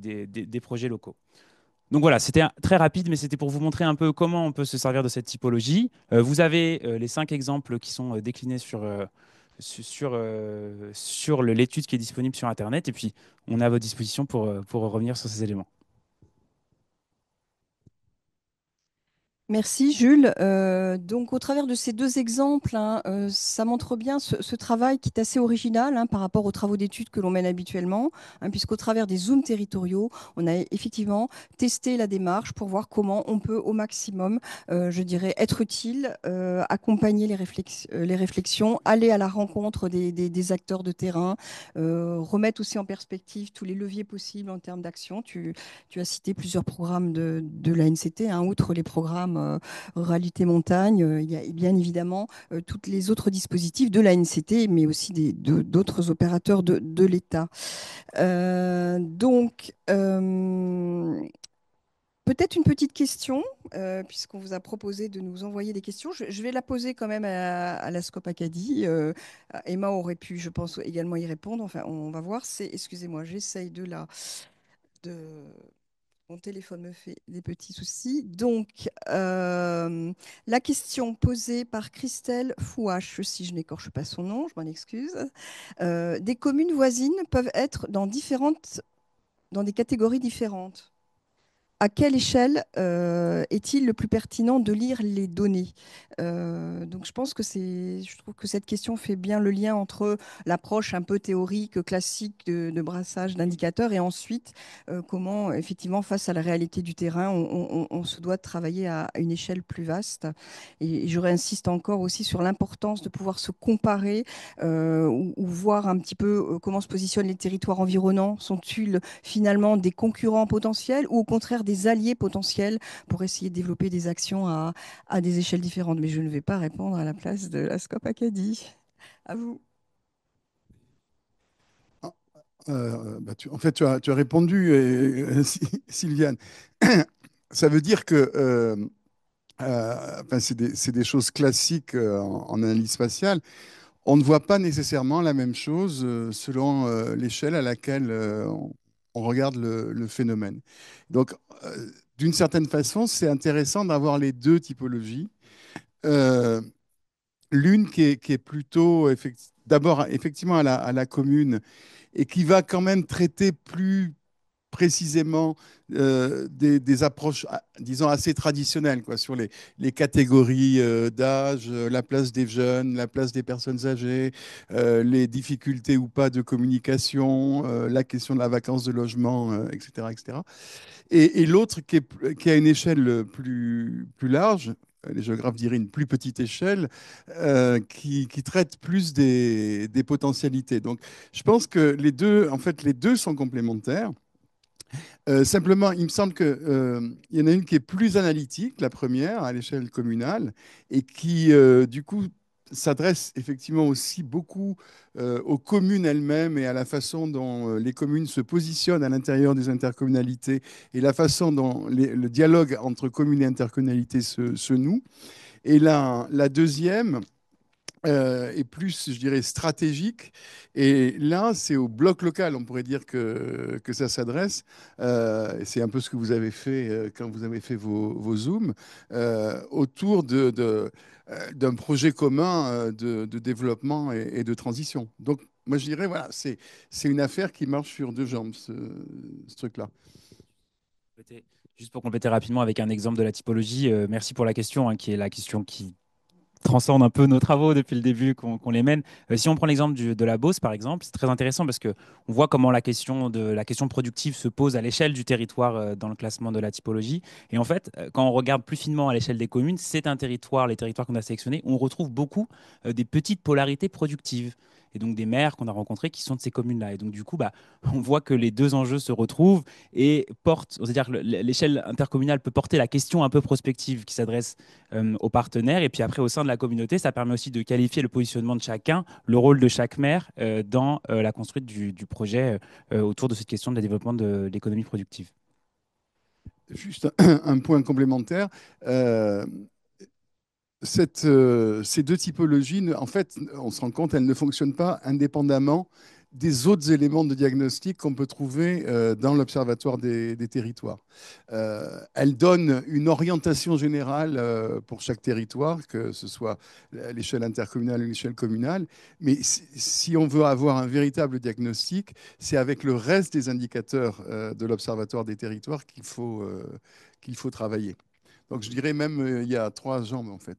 projets locaux. Donc voilà, c'était très rapide, mais c'était pour vous montrer un peu comment on peut se servir de cette typologie. Euh, vous avez les cinq exemples qui sont déclinés sur sur, euh, sur l'étude qui est disponible sur Internet. Et puis, on est à votre disposition pour, euh, pour revenir sur ces éléments. Merci Jules. Euh, donc au travers de ces deux exemples, hein, euh, ça montre bien ce, travail qui est assez original hein, par rapport aux travaux d'études que l'on mène habituellement, hein, puisqu'au travers des zooms territoriaux, on a effectivement testé la démarche pour voir comment on peut au maximum, euh, je dirais, être utile, accompagner les, réflexions, aller à la rencontre des, acteurs de terrain, remettre aussi en perspective tous les leviers possibles en termes d'action. Tu, as cité plusieurs programmes de, de l'ANCT, outre les programmes Ruralité euh, Montagne. Euh, il y a bien évidemment euh, toutes tous les autres dispositifs de la NCT, mais aussi d'autres opérateurs de, l'État. donc, Peut-être une petite question, puisqu'on vous a proposé de nous envoyer des questions. Je, vais la poser quand même à, la Scope Acadie. Emma aurait pu, je pense, également y répondre. Enfin, on va voir. C'est, excusez-moi, j'essaye de la. De... Mon téléphone me fait des petits soucis. Donc, euh, la question posée par Christelle Fouache, si je n'écorche pas son nom, je m'en excuse. Euh, des communes voisines peuvent être dans différentes, dans des catégories différentes à quelle échelle euh, est-il le plus pertinent de lire les données euh, Donc, je pense que c'est, je trouve que cette question fait bien le lien entre l'approche un peu théorique classique de, brassage d'indicateurs et ensuite euh, comment, effectivement, face à la réalité du terrain, on, se doit de travailler à une échelle plus vaste. Et, je réinsiste encore aussi sur l'importance de pouvoir se comparer ou, ou, voir un petit peu comment se positionnent les territoires environnants. Sont-ils finalement des concurrents potentiels ou au contraire des alliés potentiels pour essayer de développer des actions à, des échelles différentes. Mais je ne vais pas répondre à la place de la SCOP Acadie. À vous. Ah, euh, bah, en fait, tu as, tu as répondu, et, euh, [LAUGHS] Sylviane. [COUGHS] Ça veut dire que euh, c'est des, des, choses classiques en, analyse spatiale. On ne voit pas nécessairement la même chose selon l'échelle à laquelle on, regarde le, le, phénomène. Donc, euh, d'une certaine façon, c'est intéressant d'avoir les deux typologies. Euh, l'une qui est, plutôt d'abord effectivement à la, commune et qui va quand même traiter plus précisément euh, des, approches, ah, disons, assez traditionnelles quoi, sur les, les catégories euh, d'âge, euh, la place des jeunes, la place des personnes âgées, les difficultés ou pas de communication, la question de la vacance de logement, etc., etc. Et, l'autre qui, est, qui a une échelle plus, plus large, les géographes diraient une plus petite échelle, qui, qui, traite plus des, des, potentialités. Donc, je pense que les deux, en fait, les deux sont complémentaires. Euh, simplement, il me semble qu'il euh, y en a une qui est plus analytique, la première, à l'échelle communale, et qui, euh, du coup, s'adresse effectivement aussi beaucoup aux communes elles-mêmes et à la façon dont les communes se positionnent à l'intérieur des intercommunalités et la façon dont le dialogue entre communes et intercommunalités se, noue. Et la deuxième, et euh, plus, je dirais, stratégique. Et là, c'est au bloc local, on pourrait dire que, que ça s'adresse. Euh, c'est un peu ce que vous avez fait euh, quand vous avez fait vos, Zooms, autour d'un de, d'un projet commun de, développement et, de transition. Donc, moi, je dirais, voilà, c'est une affaire qui marche sur deux jambes, ce, truc-là. Juste pour compléter rapidement avec un exemple de la typologie, merci pour la question, hein, qui est la question qui transcende un peu nos travaux depuis le début, qu'on les mène. Euh, si on prend l'exemple de la Beauce, par exemple, c'est très intéressant parce qu'on voit comment la question, de, la question productive se pose à l'échelle du territoire euh, dans le classement de la typologie. Et en fait, euh, quand on regarde plus finement à l'échelle des communes, c'est un territoire, les territoires qu'on a sélectionnés, on retrouve beaucoup des petites polarités productives et donc des maires qu'on a rencontrés qui sont de ces communes-là. Et donc, du coup, bah, on voit que les deux enjeux se retrouvent et portent, c'est-à-dire que l'échelle intercommunale peut porter la question un peu prospective qui s'adresse euh, aux partenaires. Et puis après, au sein de la communauté, ça permet aussi de qualifier le positionnement de chacun, le rôle de chaque maire euh, dans euh, la construite du, projet autour de cette question de la développement de l'économie productive. Juste un, point complémentaire cette, euh, ces deux typologies, en fait, on se rend compte, elles ne fonctionnent pas indépendamment des autres éléments de diagnostic qu'on peut trouver euh, dans l'Observatoire des, territoires. Euh, elles donnent une orientation générale pour chaque territoire, que ce soit à l'échelle intercommunale ou l'échelle communale, mais si, on veut avoir un véritable diagnostic, c'est avec le reste des indicateurs de l'Observatoire des territoires qu'il faut, qu'il faut travailler. Donc je dirais même il y a trois jambes en fait.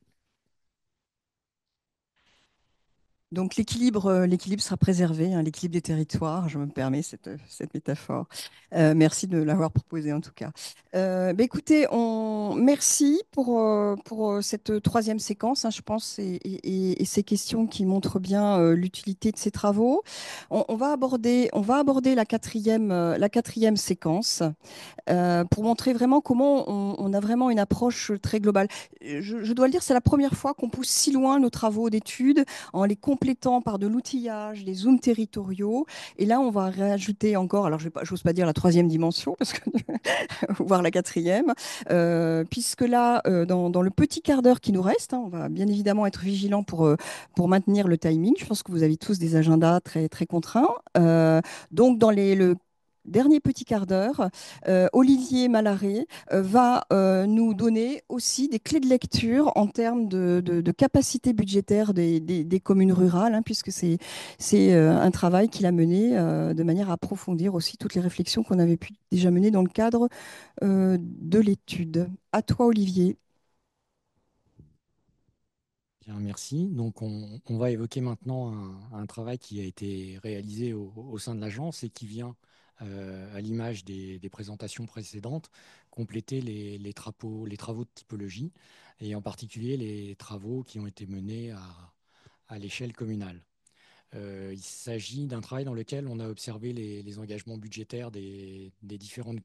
Donc l'équilibre, euh, l'équilibre sera préservé, hein, l'équilibre des territoires, je me permets cette, euh, cette métaphore. Euh, merci de l'avoir proposé en tout cas. Euh, bah, écoutez, on... merci pour, pour cette troisième séquence, hein, je pense, et, ces questions qui montrent bien l'utilité de ces travaux. On, va aborder, on va aborder la quatrième, la quatrième séquence pour montrer vraiment comment on, a vraiment une approche très globale. Je, je dois le dire, c'est la première fois qu'on pousse si loin nos travaux d'études en les complétant par de l'outillage, les zooms territoriaux. Et là, on va rajouter encore, alors je n'ose pas dire la troisième dimension, parce que, [LAUGHS] voire la quatrième, euh, puisque là, euh, dans, le petit quart d'heure qui nous reste, hein, on va bien évidemment être vigilant pour, euh, pour maintenir le timing. Je pense que vous avez tous des agendas très, très contraints. donc, dans les, le dernier petit quart d'heure, euh, Olivier Malaré euh, va euh, nous donner aussi des clés de lecture en termes de, capacité budgétaire des, communes rurales, hein, puisque c'est, un travail qu'il a mené de manière à approfondir aussi toutes les réflexions qu'on avait pu déjà mener dans le cadre de l'étude. À toi, Olivier. Bien, merci. Donc, on, va évoquer maintenant un, travail qui a été réalisé au sein de l'agence et qui vient euh, à l'image des, présentations précédentes, compléter les, travaux de typologie, et en particulier les travaux qui ont été menés à, l'échelle communale. Euh, il s'agit d'un travail dans lequel on a observé les, engagements budgétaires des, différentes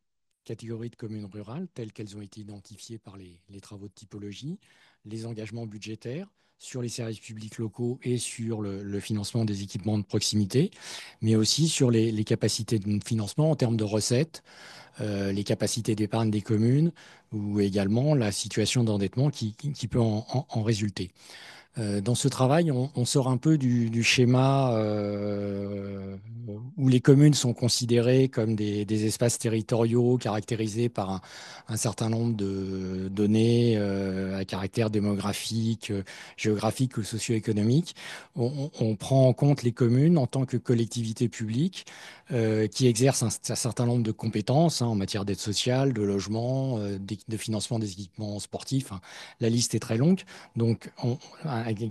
catégories de communes rurales, telles qu'elles ont été identifiées par les, travaux de typologie, les engagements budgétaires, sur les services publics locaux et sur le, financement des équipements de proximité, mais aussi sur les, capacités de financement en termes de recettes, euh, les capacités d'épargne des communes ou également la situation d'endettement qui, peut en résulter. Euh, dans ce travail, on, sort un peu du, schéma euh, où les communes sont considérées comme des, espaces territoriaux caractérisés par un, certain nombre de données euh, à caractère démographique, géographique ou socio-économique. On, on, prend en compte les communes en tant que collectivité publique euh, qui exercent un, certain nombre de compétences hein, en matière d'aide sociale, de logement, euh, de, financement des équipements sportifs. Hein. La liste est très longue, donc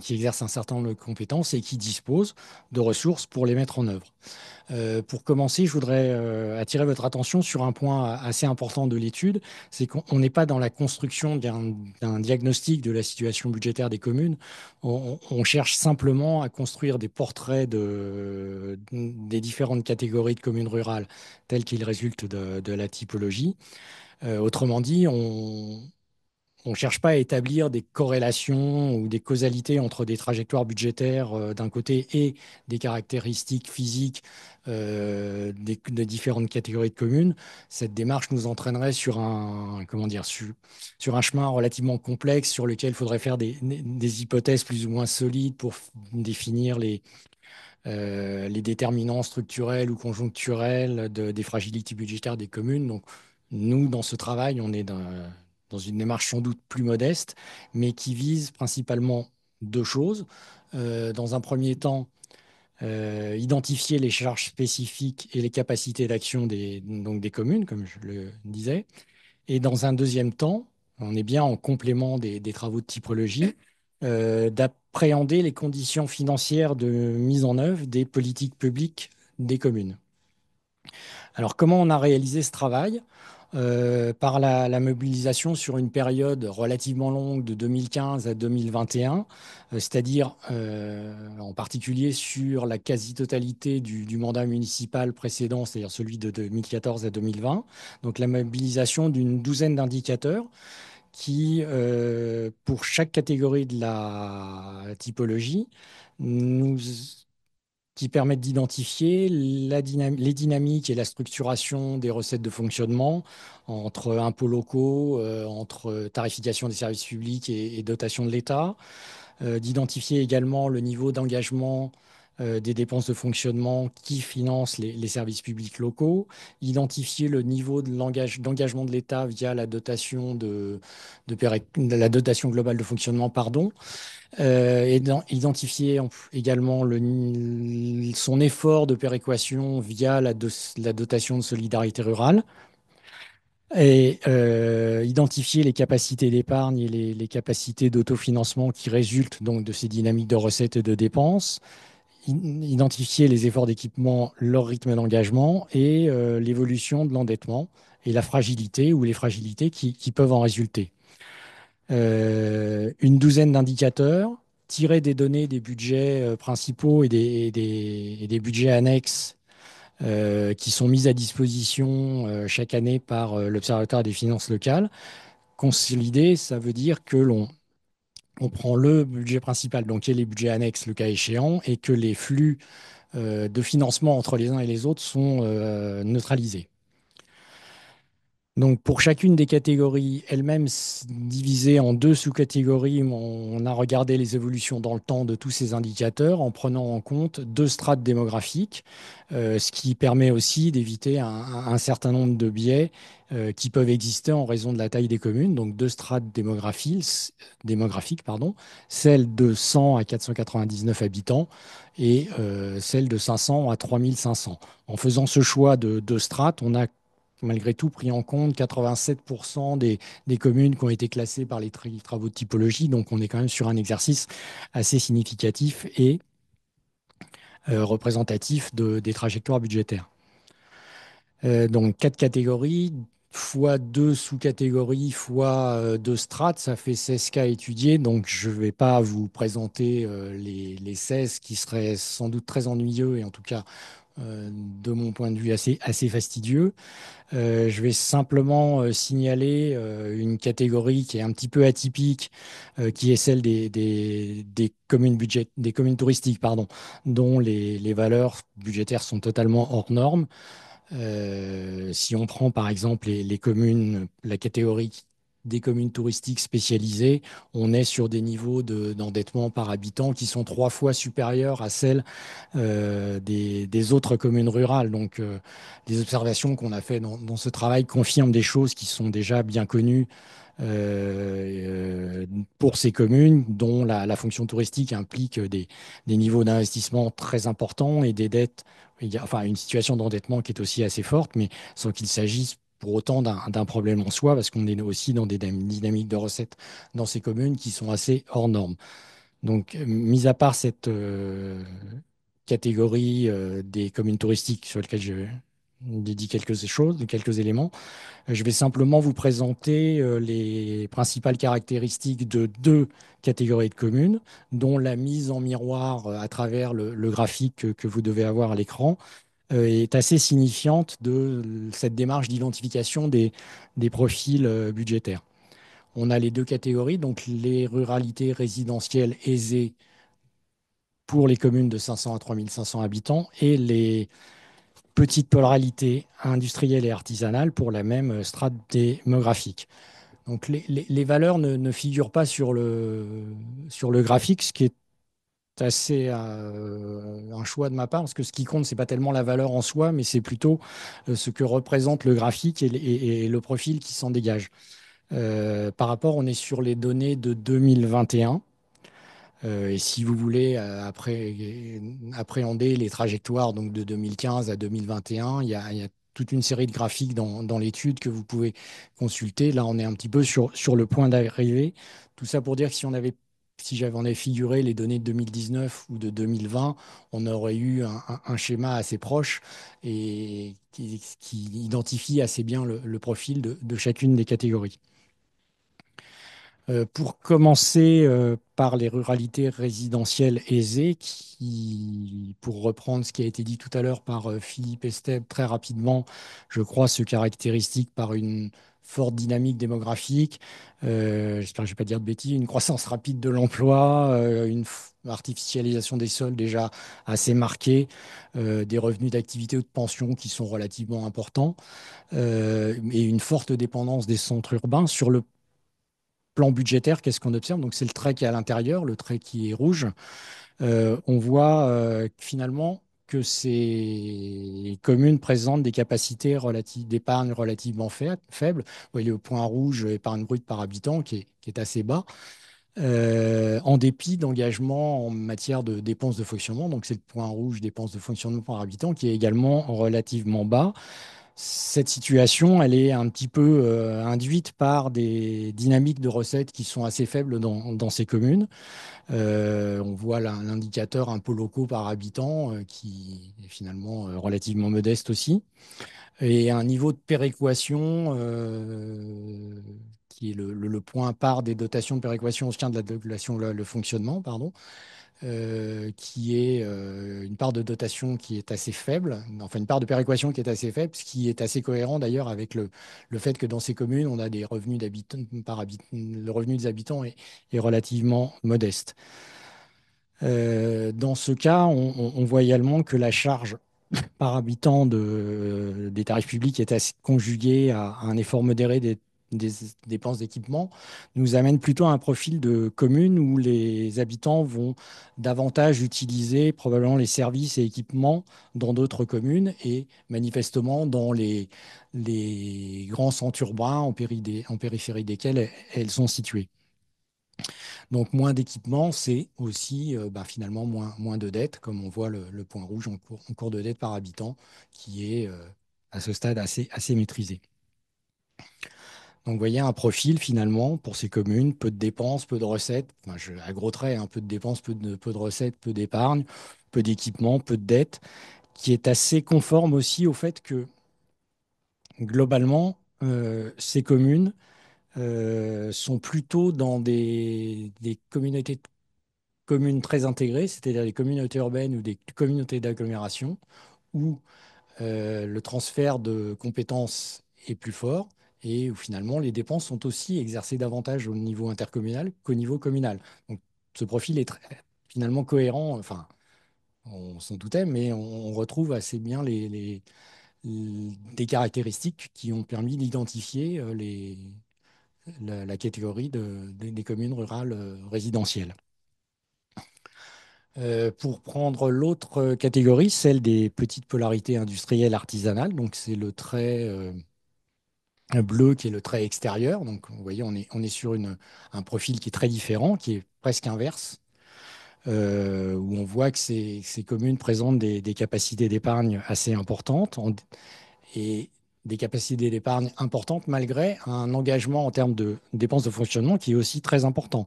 qui exercent un certain nombre de compétences et qui disposent de ressources pour les mettre en œuvre. Euh, pour commencer, je voudrais attirer votre attention sur un point assez important de l'étude, c'est qu'on n'est pas dans la construction d'un diagnostic de la situation budgétaire des communes. On, on cherche simplement à construire des portraits de, des différentes catégories de communes rurales telles qu'il résulte de, la typologie. Euh, autrement dit, on ne cherche pas à établir des corrélations ou des causalités entre des trajectoires budgétaires euh, d'un côté et des caractéristiques physiques euh, des, de différentes catégories de communes. Cette démarche nous entraînerait sur un, comment dire, sur un chemin relativement complexe sur lequel il faudrait faire des hypothèses plus ou moins solides pour définir les, euh, les déterminants structurels ou conjoncturels des fragilités budgétaires des communes. Donc, nous, dans ce travail, on est dans, dans une démarche sans doute plus modeste, mais qui vise principalement deux choses. Euh, dans un premier temps, euh, identifier les charges spécifiques et les capacités d'action des, donc des communes, comme je le disais. Et dans un deuxième temps, on est bien en complément des, travaux de typologie, euh, appréhender les conditions financières de mise en œuvre des politiques publiques des communes. Alors comment on a réalisé ce travail euh, par la, mobilisation sur une période relativement longue de 2015 à 2021, euh, c'est-à-dire euh, en particulier sur la quasi-totalité du, du, mandat municipal précédent, c'est-à-dire celui de 2014 à 2020. Donc la mobilisation d'une douzaine d'indicateurs qui, euh, pour chaque catégorie de la typologie, nous, qui permettent d'identifier les dynamiques et la structuration des recettes de fonctionnement entre impôts locaux, euh, entre tarification des services publics et, dotation de l'État, euh, d'identifier également le niveau d'engagement euh, des dépenses de fonctionnement qui financent les, services publics locaux, identifier le niveau d'engagement de l'État via la dotation, de, la dotation globale de fonctionnement, pardon, euh, identifier également son effort de péréquation via la, dotation de solidarité rurale et euh, identifier les capacités d'épargne et les, capacités d'autofinancement qui résultent donc de ces dynamiques de recettes et de dépenses, identifier les efforts d'équipement, leur rythme d'engagement et euh, l'évolution de l'endettement et la fragilité ou les fragilités qui, peuvent en résulter. Euh, une douzaine d'indicateurs, tirer des données des budgets euh, principaux et des, budgets annexes qui sont mis à disposition chaque année par l'Observatoire des finances locales. Consolider, ça veut dire que l'on on prend le budget principal, donc et les budgets annexes le cas échéant, et que les flux euh, de financement entre les uns et les autres sont euh, neutralisés. Donc pour chacune des catégories elles-mêmes divisées en deux sous-catégories, on a regardé les évolutions dans le temps de tous ces indicateurs en prenant en compte deux strates démographiques, euh, ce qui permet aussi d'éviter un, certain nombre de biais euh, qui peuvent exister en raison de la taille des communes. Donc deux strates démographiques, démographiques pardon, celle de 100 à 499 habitants et celles euh, celle de 500 à 3500. En faisant ce choix de deux strates, on a malgré tout pris en compte 87% des, communes qui ont été classées par les travaux de typologie. Donc on est quand même sur un exercice assez significatif et euh, représentatif de, des trajectoires budgétaires. Euh, donc quatre catégories fois deux sous-catégories fois euh, deux strates, ça fait 16 cas étudiés. Donc, je ne vais pas vous présenter les, les, 16 qui seraient sans doute très ennuyeux et en tout cas, euh, de mon point de vue assez, assez fastidieux. Euh, je vais simplement euh, signaler une catégorie qui est un petit peu atypique, qui est celle des, des, communes, budget, des communes touristiques, pardon, dont les, valeurs budgétaires sont totalement hors normes. si on prend par exemple les, les communes, la catégorie des communes touristiques spécialisées, on est sur des niveaux d'endettement par habitant qui sont trois fois supérieurs à celles euh, des, autres communes rurales. Donc, euh, les observations qu'on a faites dans, ce travail confirment des choses qui sont déjà bien connues. Euh, pour ces communes dont la, fonction touristique implique des, des niveaux d'investissement très importants et des dettes, enfin une situation d'endettement qui est aussi assez forte, mais sans qu'il s'agisse autant d'un problème en soi, parce qu'on est aussi dans des dynamiques de recettes dans ces communes qui sont assez hors normes. Donc, euh, mis à part cette euh, catégorie euh, des communes touristiques sur lesquelles je dédie quelques choses, quelques éléments, je vais simplement vous présenter les principales caractéristiques de deux catégories de communes, dont la mise en miroir à travers le, graphique que vous devez avoir à l'écran euh, est assez signifiante de cette démarche d'identification des, des, profils euh, budgétaires. On a les deux catégories, donc les ruralités résidentielles aisées pour les communes de 500 à 3500 habitants et les petites polarités industrielles et artisanales pour la même strate démographique. Donc les, les, valeurs ne, ne, figurent pas sur le, sur le graphique, ce qui est assez euh, un choix de ma part, parce que ce qui compte, c'est pas tellement la valeur en soi, mais c'est plutôt euh, ce que représente le graphique et, le profil qui s'en dégage. Euh, par rapport, on est sur les données de 2021. et si vous voulez après, appréhender les trajectoires donc de 2015 à 2021, il y a, toute une série de graphiques dans, l'étude que vous pouvez consulter. Là, on est un petit peu sur, sur le point d'arrivée. Tout ça pour dire que si on avait si j'avais en figuré les données de 2019 ou de 2020, on aurait eu un, schéma assez proche et qui, identifie assez bien le, profil de, chacune des catégories. Euh, pour commencer euh, par les ruralités résidentielles aisées, qui, pour reprendre ce qui a été dit tout à l'heure par euh, Philippe Esteb, très rapidement, je crois, se caractéristique par une forte dynamique démographique, euh, j'espère que je ne vais pas dire de bêtises, une croissance rapide de l'emploi, euh, une artificialisation des sols déjà assez marquée, euh, des revenus d'activité ou de pension qui sont relativement importants, et une forte dépendance des centres urbains sur le plan budgétaire, qu'est-ce qu'on observe Donc c'est le trait qui est à l'intérieur, le trait qui est rouge. on voit finalement que ces communes présentent des capacités d'épargne relativement faibles. Vous voyez le point rouge, épargne brute par habitant, qui est, assez bas, euh, en dépit d'engagements en matière de dépenses de fonctionnement. Donc, c'est le point rouge, dépenses de fonctionnement par habitant, qui est également relativement bas cette situation, elle est un petit peu euh, induite par des dynamiques de recettes qui sont assez faibles dans, ces communes. Euh, on voit l'indicateur un peu locaux par habitant euh, qui est finalement relativement modeste aussi. Et un niveau de péréquation qui est le, point part des dotations de péréquation au soutien de la population, le fonctionnement, pardon, euh, qui est euh, une part de dotation qui est assez faible, enfin une part de péréquation qui est assez faible, ce qui est assez cohérent d'ailleurs avec le, le fait que dans ces communes, on a des revenus d'habitants par habitant le revenu des habitants est, relativement modeste. Euh, dans ce cas, on, voit également que la charge par habitant de, des tarifs publics est assez conjuguée à, à un effort modéré des des dépenses d'équipement nous amène plutôt à un profil de commune où les habitants vont davantage utiliser probablement les services et équipements dans d'autres communes et manifestement dans les, les grands centres urbains en, en périphérie desquels elles sont situées. Donc moins d'équipement, c'est aussi euh, bah, finalement moins, moins de dettes, comme on voit le, point rouge en cours, de dette par habitant, qui est euh, à ce stade assez, assez maîtrisé. Donc, vous voyez, un profil finalement pour ces communes, peu de dépenses, peu de recettes, je, à gros traits, hein, peu de dépenses, peu de, recettes, peu d'épargne, peu d'équipement, peu de dettes, qui est assez conforme aussi au fait que globalement, euh, ces communes euh, sont plutôt dans des, communautés communes très intégrées, c'est-à-dire des communautés urbaines ou des communautés d'agglomération, où euh, le transfert de compétences est plus fort et où finalement les dépenses sont aussi exercées davantage au niveau intercommunal qu'au niveau communal. Donc ce profil est finalement cohérent, enfin on s'en doutait, mais on, retrouve assez bien les, des caractéristiques qui ont permis d'identifier euh, la, catégorie des communes rurales euh, résidentielles. Euh, pour prendre l'autre catégorie, celle des petites polarités industrielles artisanales, donc c'est le trait bleu qui est le trait extérieur. Donc, vous voyez, on est, on est sur une, un profil qui est très différent, qui est presque inverse, euh, où on voit que ces, ces communes présentent des, des capacités d'épargne assez importantes et des capacités d'épargne importantes malgré un engagement en termes de dépenses de fonctionnement qui est aussi très important.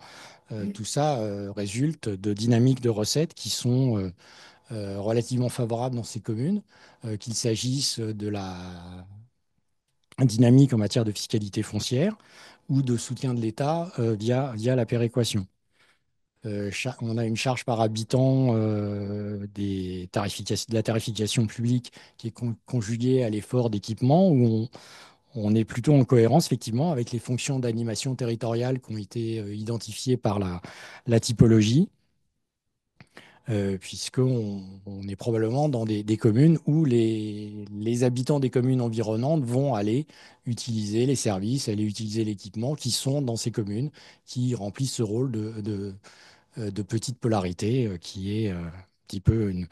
Euh, tout ça euh, résulte de dynamiques de recettes qui sont relativement favorables dans ces communes, qu'il s'agisse de la dynamique en matière de fiscalité foncière ou de soutien de l'État euh, via, la péréquation. Euh, on a une charge par habitant euh, de la tarification publique qui est conjuguée à l'effort d'équipement, où on, est plutôt en cohérence effectivement avec les fonctions d'animation territoriale qui ont été identifiées par la, la typologie. Euh, puisqu'on on est probablement dans des, communes où les, les, habitants des communes environnantes vont aller utiliser les services, aller utiliser l'équipement qui sont dans ces communes, qui remplissent ce rôle de, de, euh, petite polarité euh, qui est un petit peu une,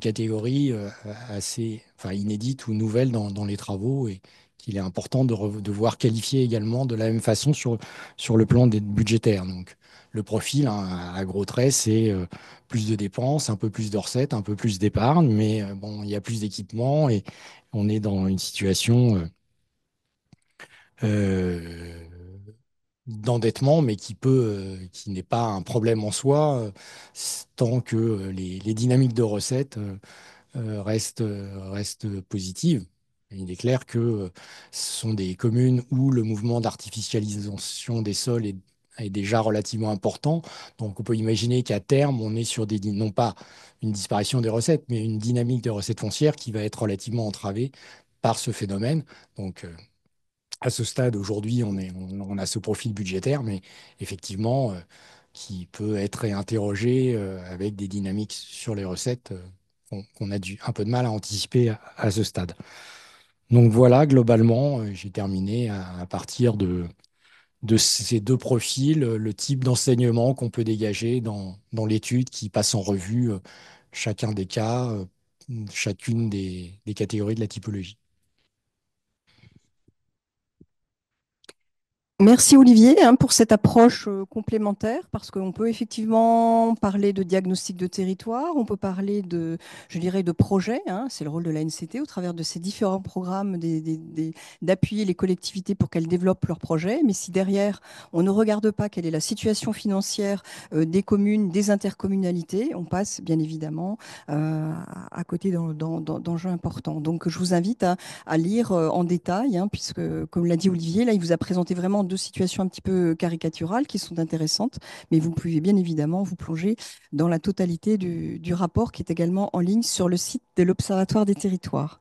catégorie assez enfin, inédite ou nouvelle dans, les travaux et qu'il est important de, voir qualifier également de la même façon sur, sur le plan des budgétaire. Donc, le profil hein, à gros traits, c'est euh, plus de dépenses, un peu plus de recettes, un peu plus d'épargne, mais euh, bon, il y a plus d'équipement et on est dans une situation euh, d'endettement, mais qui peut, qui n'est pas un problème en soi, tant que les, dynamiques de recettes restent, restent positives. Il est clair que ce sont des communes où le mouvement d'artificialisation des sols est est déjà relativement important. Donc on peut imaginer qu'à terme, on est sur des, non pas une disparition des recettes, mais une dynamique de recettes foncières qui va être relativement entravée par ce phénomène. Donc euh, à ce stade, aujourd'hui, on, est, on, a ce profil budgétaire, mais effectivement, euh, qui peut être interrogé euh, avec des dynamiques sur les recettes qu'on a dû, un peu de mal à anticiper à, ce stade. Donc voilà, globalement, j'ai terminé à partir de, de ces deux profils, euh, le type d'enseignement qu'on peut dégager dans, l'étude qui passe en revue euh, chacun des cas, euh, chacune des catégories de la typologie. Merci Olivier hein, pour cette approche euh, complémentaire parce qu'on peut effectivement parler de diagnostic de territoire, on peut parler de, je dirais, de projet. Hein. c'est le rôle de la NCT au travers de ces différents programmes d'appuyer les collectivités pour qu'elles développent leurs projets. Mais si derrière on ne regarde pas quelle est la situation financière euh, des communes, des intercommunalités, on passe bien évidemment euh, à côté d'enjeux importants. Donc je vous invite à, lire en détail hein, puisque, comme l'a dit Olivier, là il vous a présenté vraiment situations un petit peu euh, caricaturales qui sont intéressantes, mais vous pouvez bien évidemment vous plonger dans la totalité du, rapport qui est également en ligne sur le site de l'Observatoire des territoires.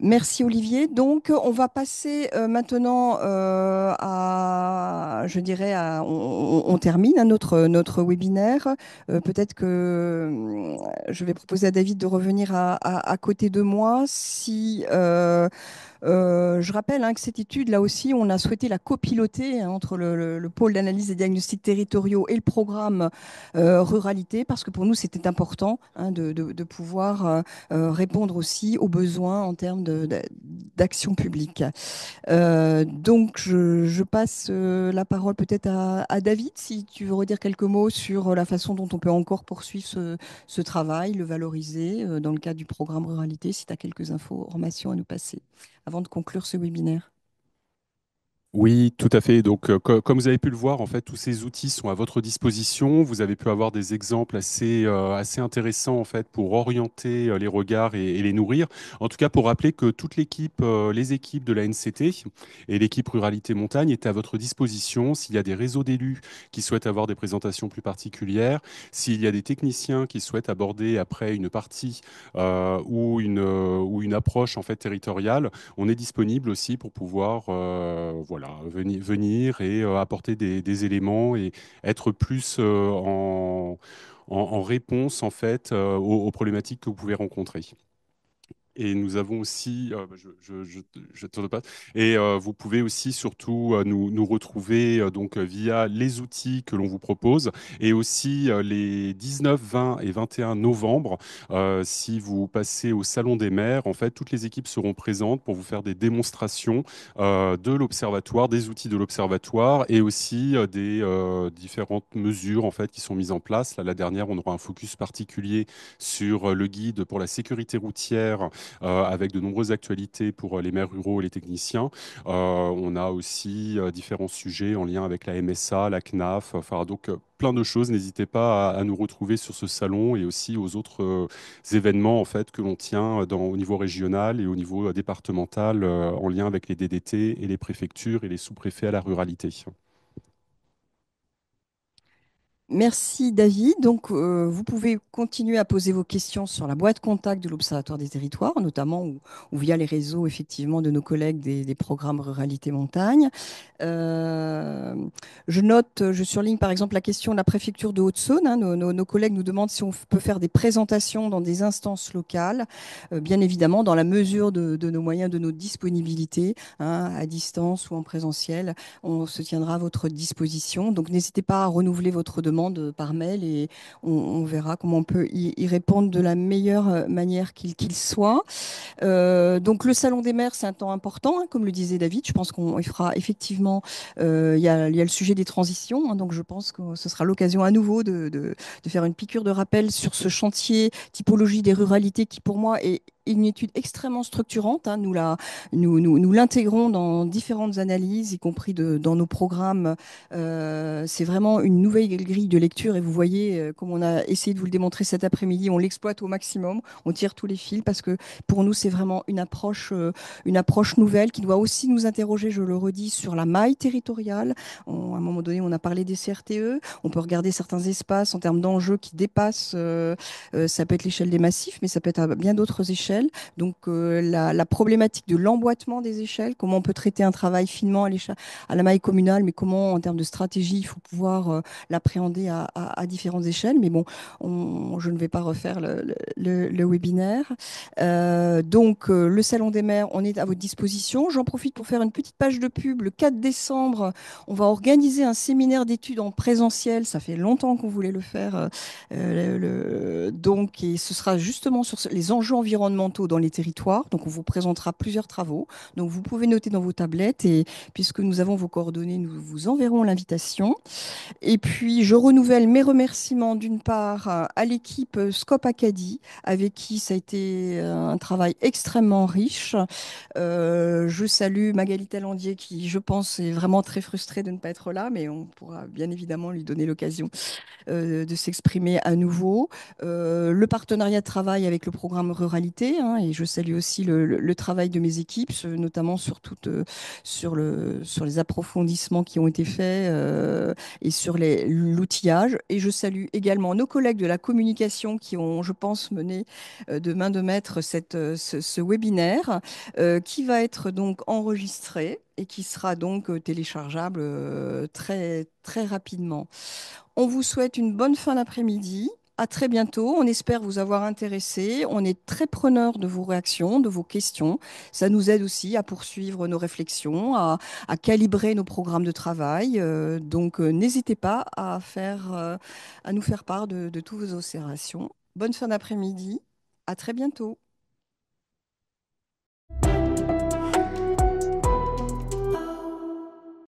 Merci Olivier. Donc on va passer euh, maintenant euh, à, je dirais, à, on, termine hein, notre notre webinaire. Peut-être que je vais proposer à David de revenir à, à côté de moi si euh, je rappelle hein, que cette étude, là aussi, on a souhaité la copiloter hein, entre le, pôle d'analyse des diagnostics territoriaux et le programme euh, ruralité, parce que pour nous, c'était important hein, de, pouvoir euh, répondre aussi aux besoins en termes d'action publique. donc, je, passe la parole peut-être à, David, si tu veux redire quelques mots sur la façon dont on peut encore poursuivre ce travail, le valoriser dans le cadre du programme ruralité, si tu as quelques informations à nous passer avant de conclure ce webinaire oui, tout à fait. Donc, euh, comme vous avez pu le voir, en fait, tous ces outils sont à votre disposition. Vous avez pu avoir des exemples assez, euh, assez intéressants, en fait, pour orienter euh, les regards et, les nourrir. En tout cas, pour rappeler que toute l'équipe, les équipes de la NCT et l'équipe Ruralité Montagne est à votre disposition. S'il y a des réseaux d'élus qui souhaitent avoir des présentations plus particulières, s'il y a des techniciens qui souhaitent aborder après une partie ou une, ou une approche, en fait, territoriale, on est disponible aussi pour pouvoir, voilà, venir, et euh, apporter des, éléments et être plus euh, en, réponse en fait euh, aux problématiques que vous pouvez rencontrer et nous avons aussi, euh, bah, je, je, je, je pas, et euh, vous pouvez aussi surtout euh, nous, nous, retrouver donc via les outils que l'on vous propose et aussi les 19, 20 et 21 novembre, si vous passez au Salon des maires, en fait, toutes les équipes seront présentes pour vous faire des démonstrations de l'observatoire, des outils de l'observatoire et aussi des différentes mesures en fait qui sont mises en place. Là, la dernière, on aura un focus particulier sur le guide pour la sécurité routière euh, avec de nombreuses actualités pour euh, les maires ruraux et les techniciens. Euh, on a aussi différents sujets en lien avec la MSA, la CNAF, donc plein de choses. N'hésitez pas à, nous retrouver sur ce salon et aussi aux autres événements en fait que l'on tient au niveau régional et au niveau départemental en lien avec les DDT et les préfectures et les sous-préfets à la ruralité. Merci David. Donc, euh, vous pouvez continuer à poser vos questions sur la boîte contact de l'Observatoire des territoires, notamment ou, via les réseaux effectivement de nos collègues des, programmes Ruralité Montagne. Euh, je note, euh, je surligne par exemple la question de la préfecture de Haute-Saône. Hein. nos, collègues nous demandent si on peut faire des présentations dans des instances locales, bien évidemment dans la mesure de, nos moyens, de nos disponibilités, hein, à distance ou en présentiel. On se tiendra à votre disposition. Donc, n'hésitez pas à renouveler votre demande demande par mail et on, verra comment on peut y, répondre de la meilleure euh, manière qu'il soit. Euh, donc le salon des maires, c'est un temps important, hein, comme le disait David. Je pense qu'on fera effectivement, euh, il y, a le sujet des transitions, hein, donc je pense que ce sera l'occasion à nouveau de, faire une piqûre de rappel sur ce chantier typologie des ruralités qui pour moi est une étude extrêmement structurante. Hein. nous nous, nous, l'intégrons dans différentes analyses, y compris dans nos programmes. Euh, c'est vraiment une nouvelle grille de lecture et vous voyez, euh, comme on a essayé de vous le démontrer cet après-midi, on l'exploite au maximum, on tire tous les fils parce que pour nous c'est vraiment une approche, euh, une approche nouvelle qui doit aussi nous interroger, je le redis, sur la maille territoriale. à un moment donné, on a parlé des CRTE. On peut regarder certains espaces en termes d'enjeux qui dépassent. ça peut être l'échelle des massifs, mais ça peut être à bien d'autres échelles donc euh, la, problématique de l'emboîtement des échelles, comment on peut traiter un travail finement à, la maille communale, mais comment en termes de stratégie il faut pouvoir euh, l'appréhender à, différentes échelles. Mais bon, je ne vais pas refaire le, webinaire. Euh, donc le salon des maires, on est à votre disposition. J'en profite pour faire une petite page de pub. Le 4 décembre, on va organiser un séminaire d'études en présentiel. Ça fait longtemps qu'on voulait le faire. donc et ce sera justement sur les enjeux environnementaux dans les territoires. Donc, on vous présentera plusieurs travaux. Donc, vous pouvez noter dans vos tablettes et puisque nous avons vos coordonnées, nous vous enverrons l'invitation. Et puis, je renouvelle mes remerciements d'une part à l'équipe Scope Acadie, avec qui ça a été euh, un travail extrêmement riche. Euh, je salue Magali Talandier qui, je pense, est vraiment très frustrée de ne pas être là, mais on pourra bien évidemment lui donner l'occasion euh, de s'exprimer à nouveau. le partenariat de travail avec le programme Ruralité, Hein, et je salue aussi le, travail de mes équipes, euh, notamment sur, euh, sur, les approfondissements qui ont été faits euh, et sur l'outillage. Et je salue également nos collègues de la communication qui ont, je pense, mené de main de maître ce, webinaire qui va être donc enregistré et qui sera donc téléchargeable très, très rapidement. On vous souhaite une bonne fin d'après-midi à très bientôt. On espère vous avoir intéressé. On est très preneur de vos réactions, de vos questions. Ça nous aide aussi à poursuivre nos réflexions, à, calibrer nos programmes de travail. Euh, donc, euh, n'hésitez pas euh, à, nous faire part de, de toutes vos observations. Bonne fin d'après-midi. À très bientôt.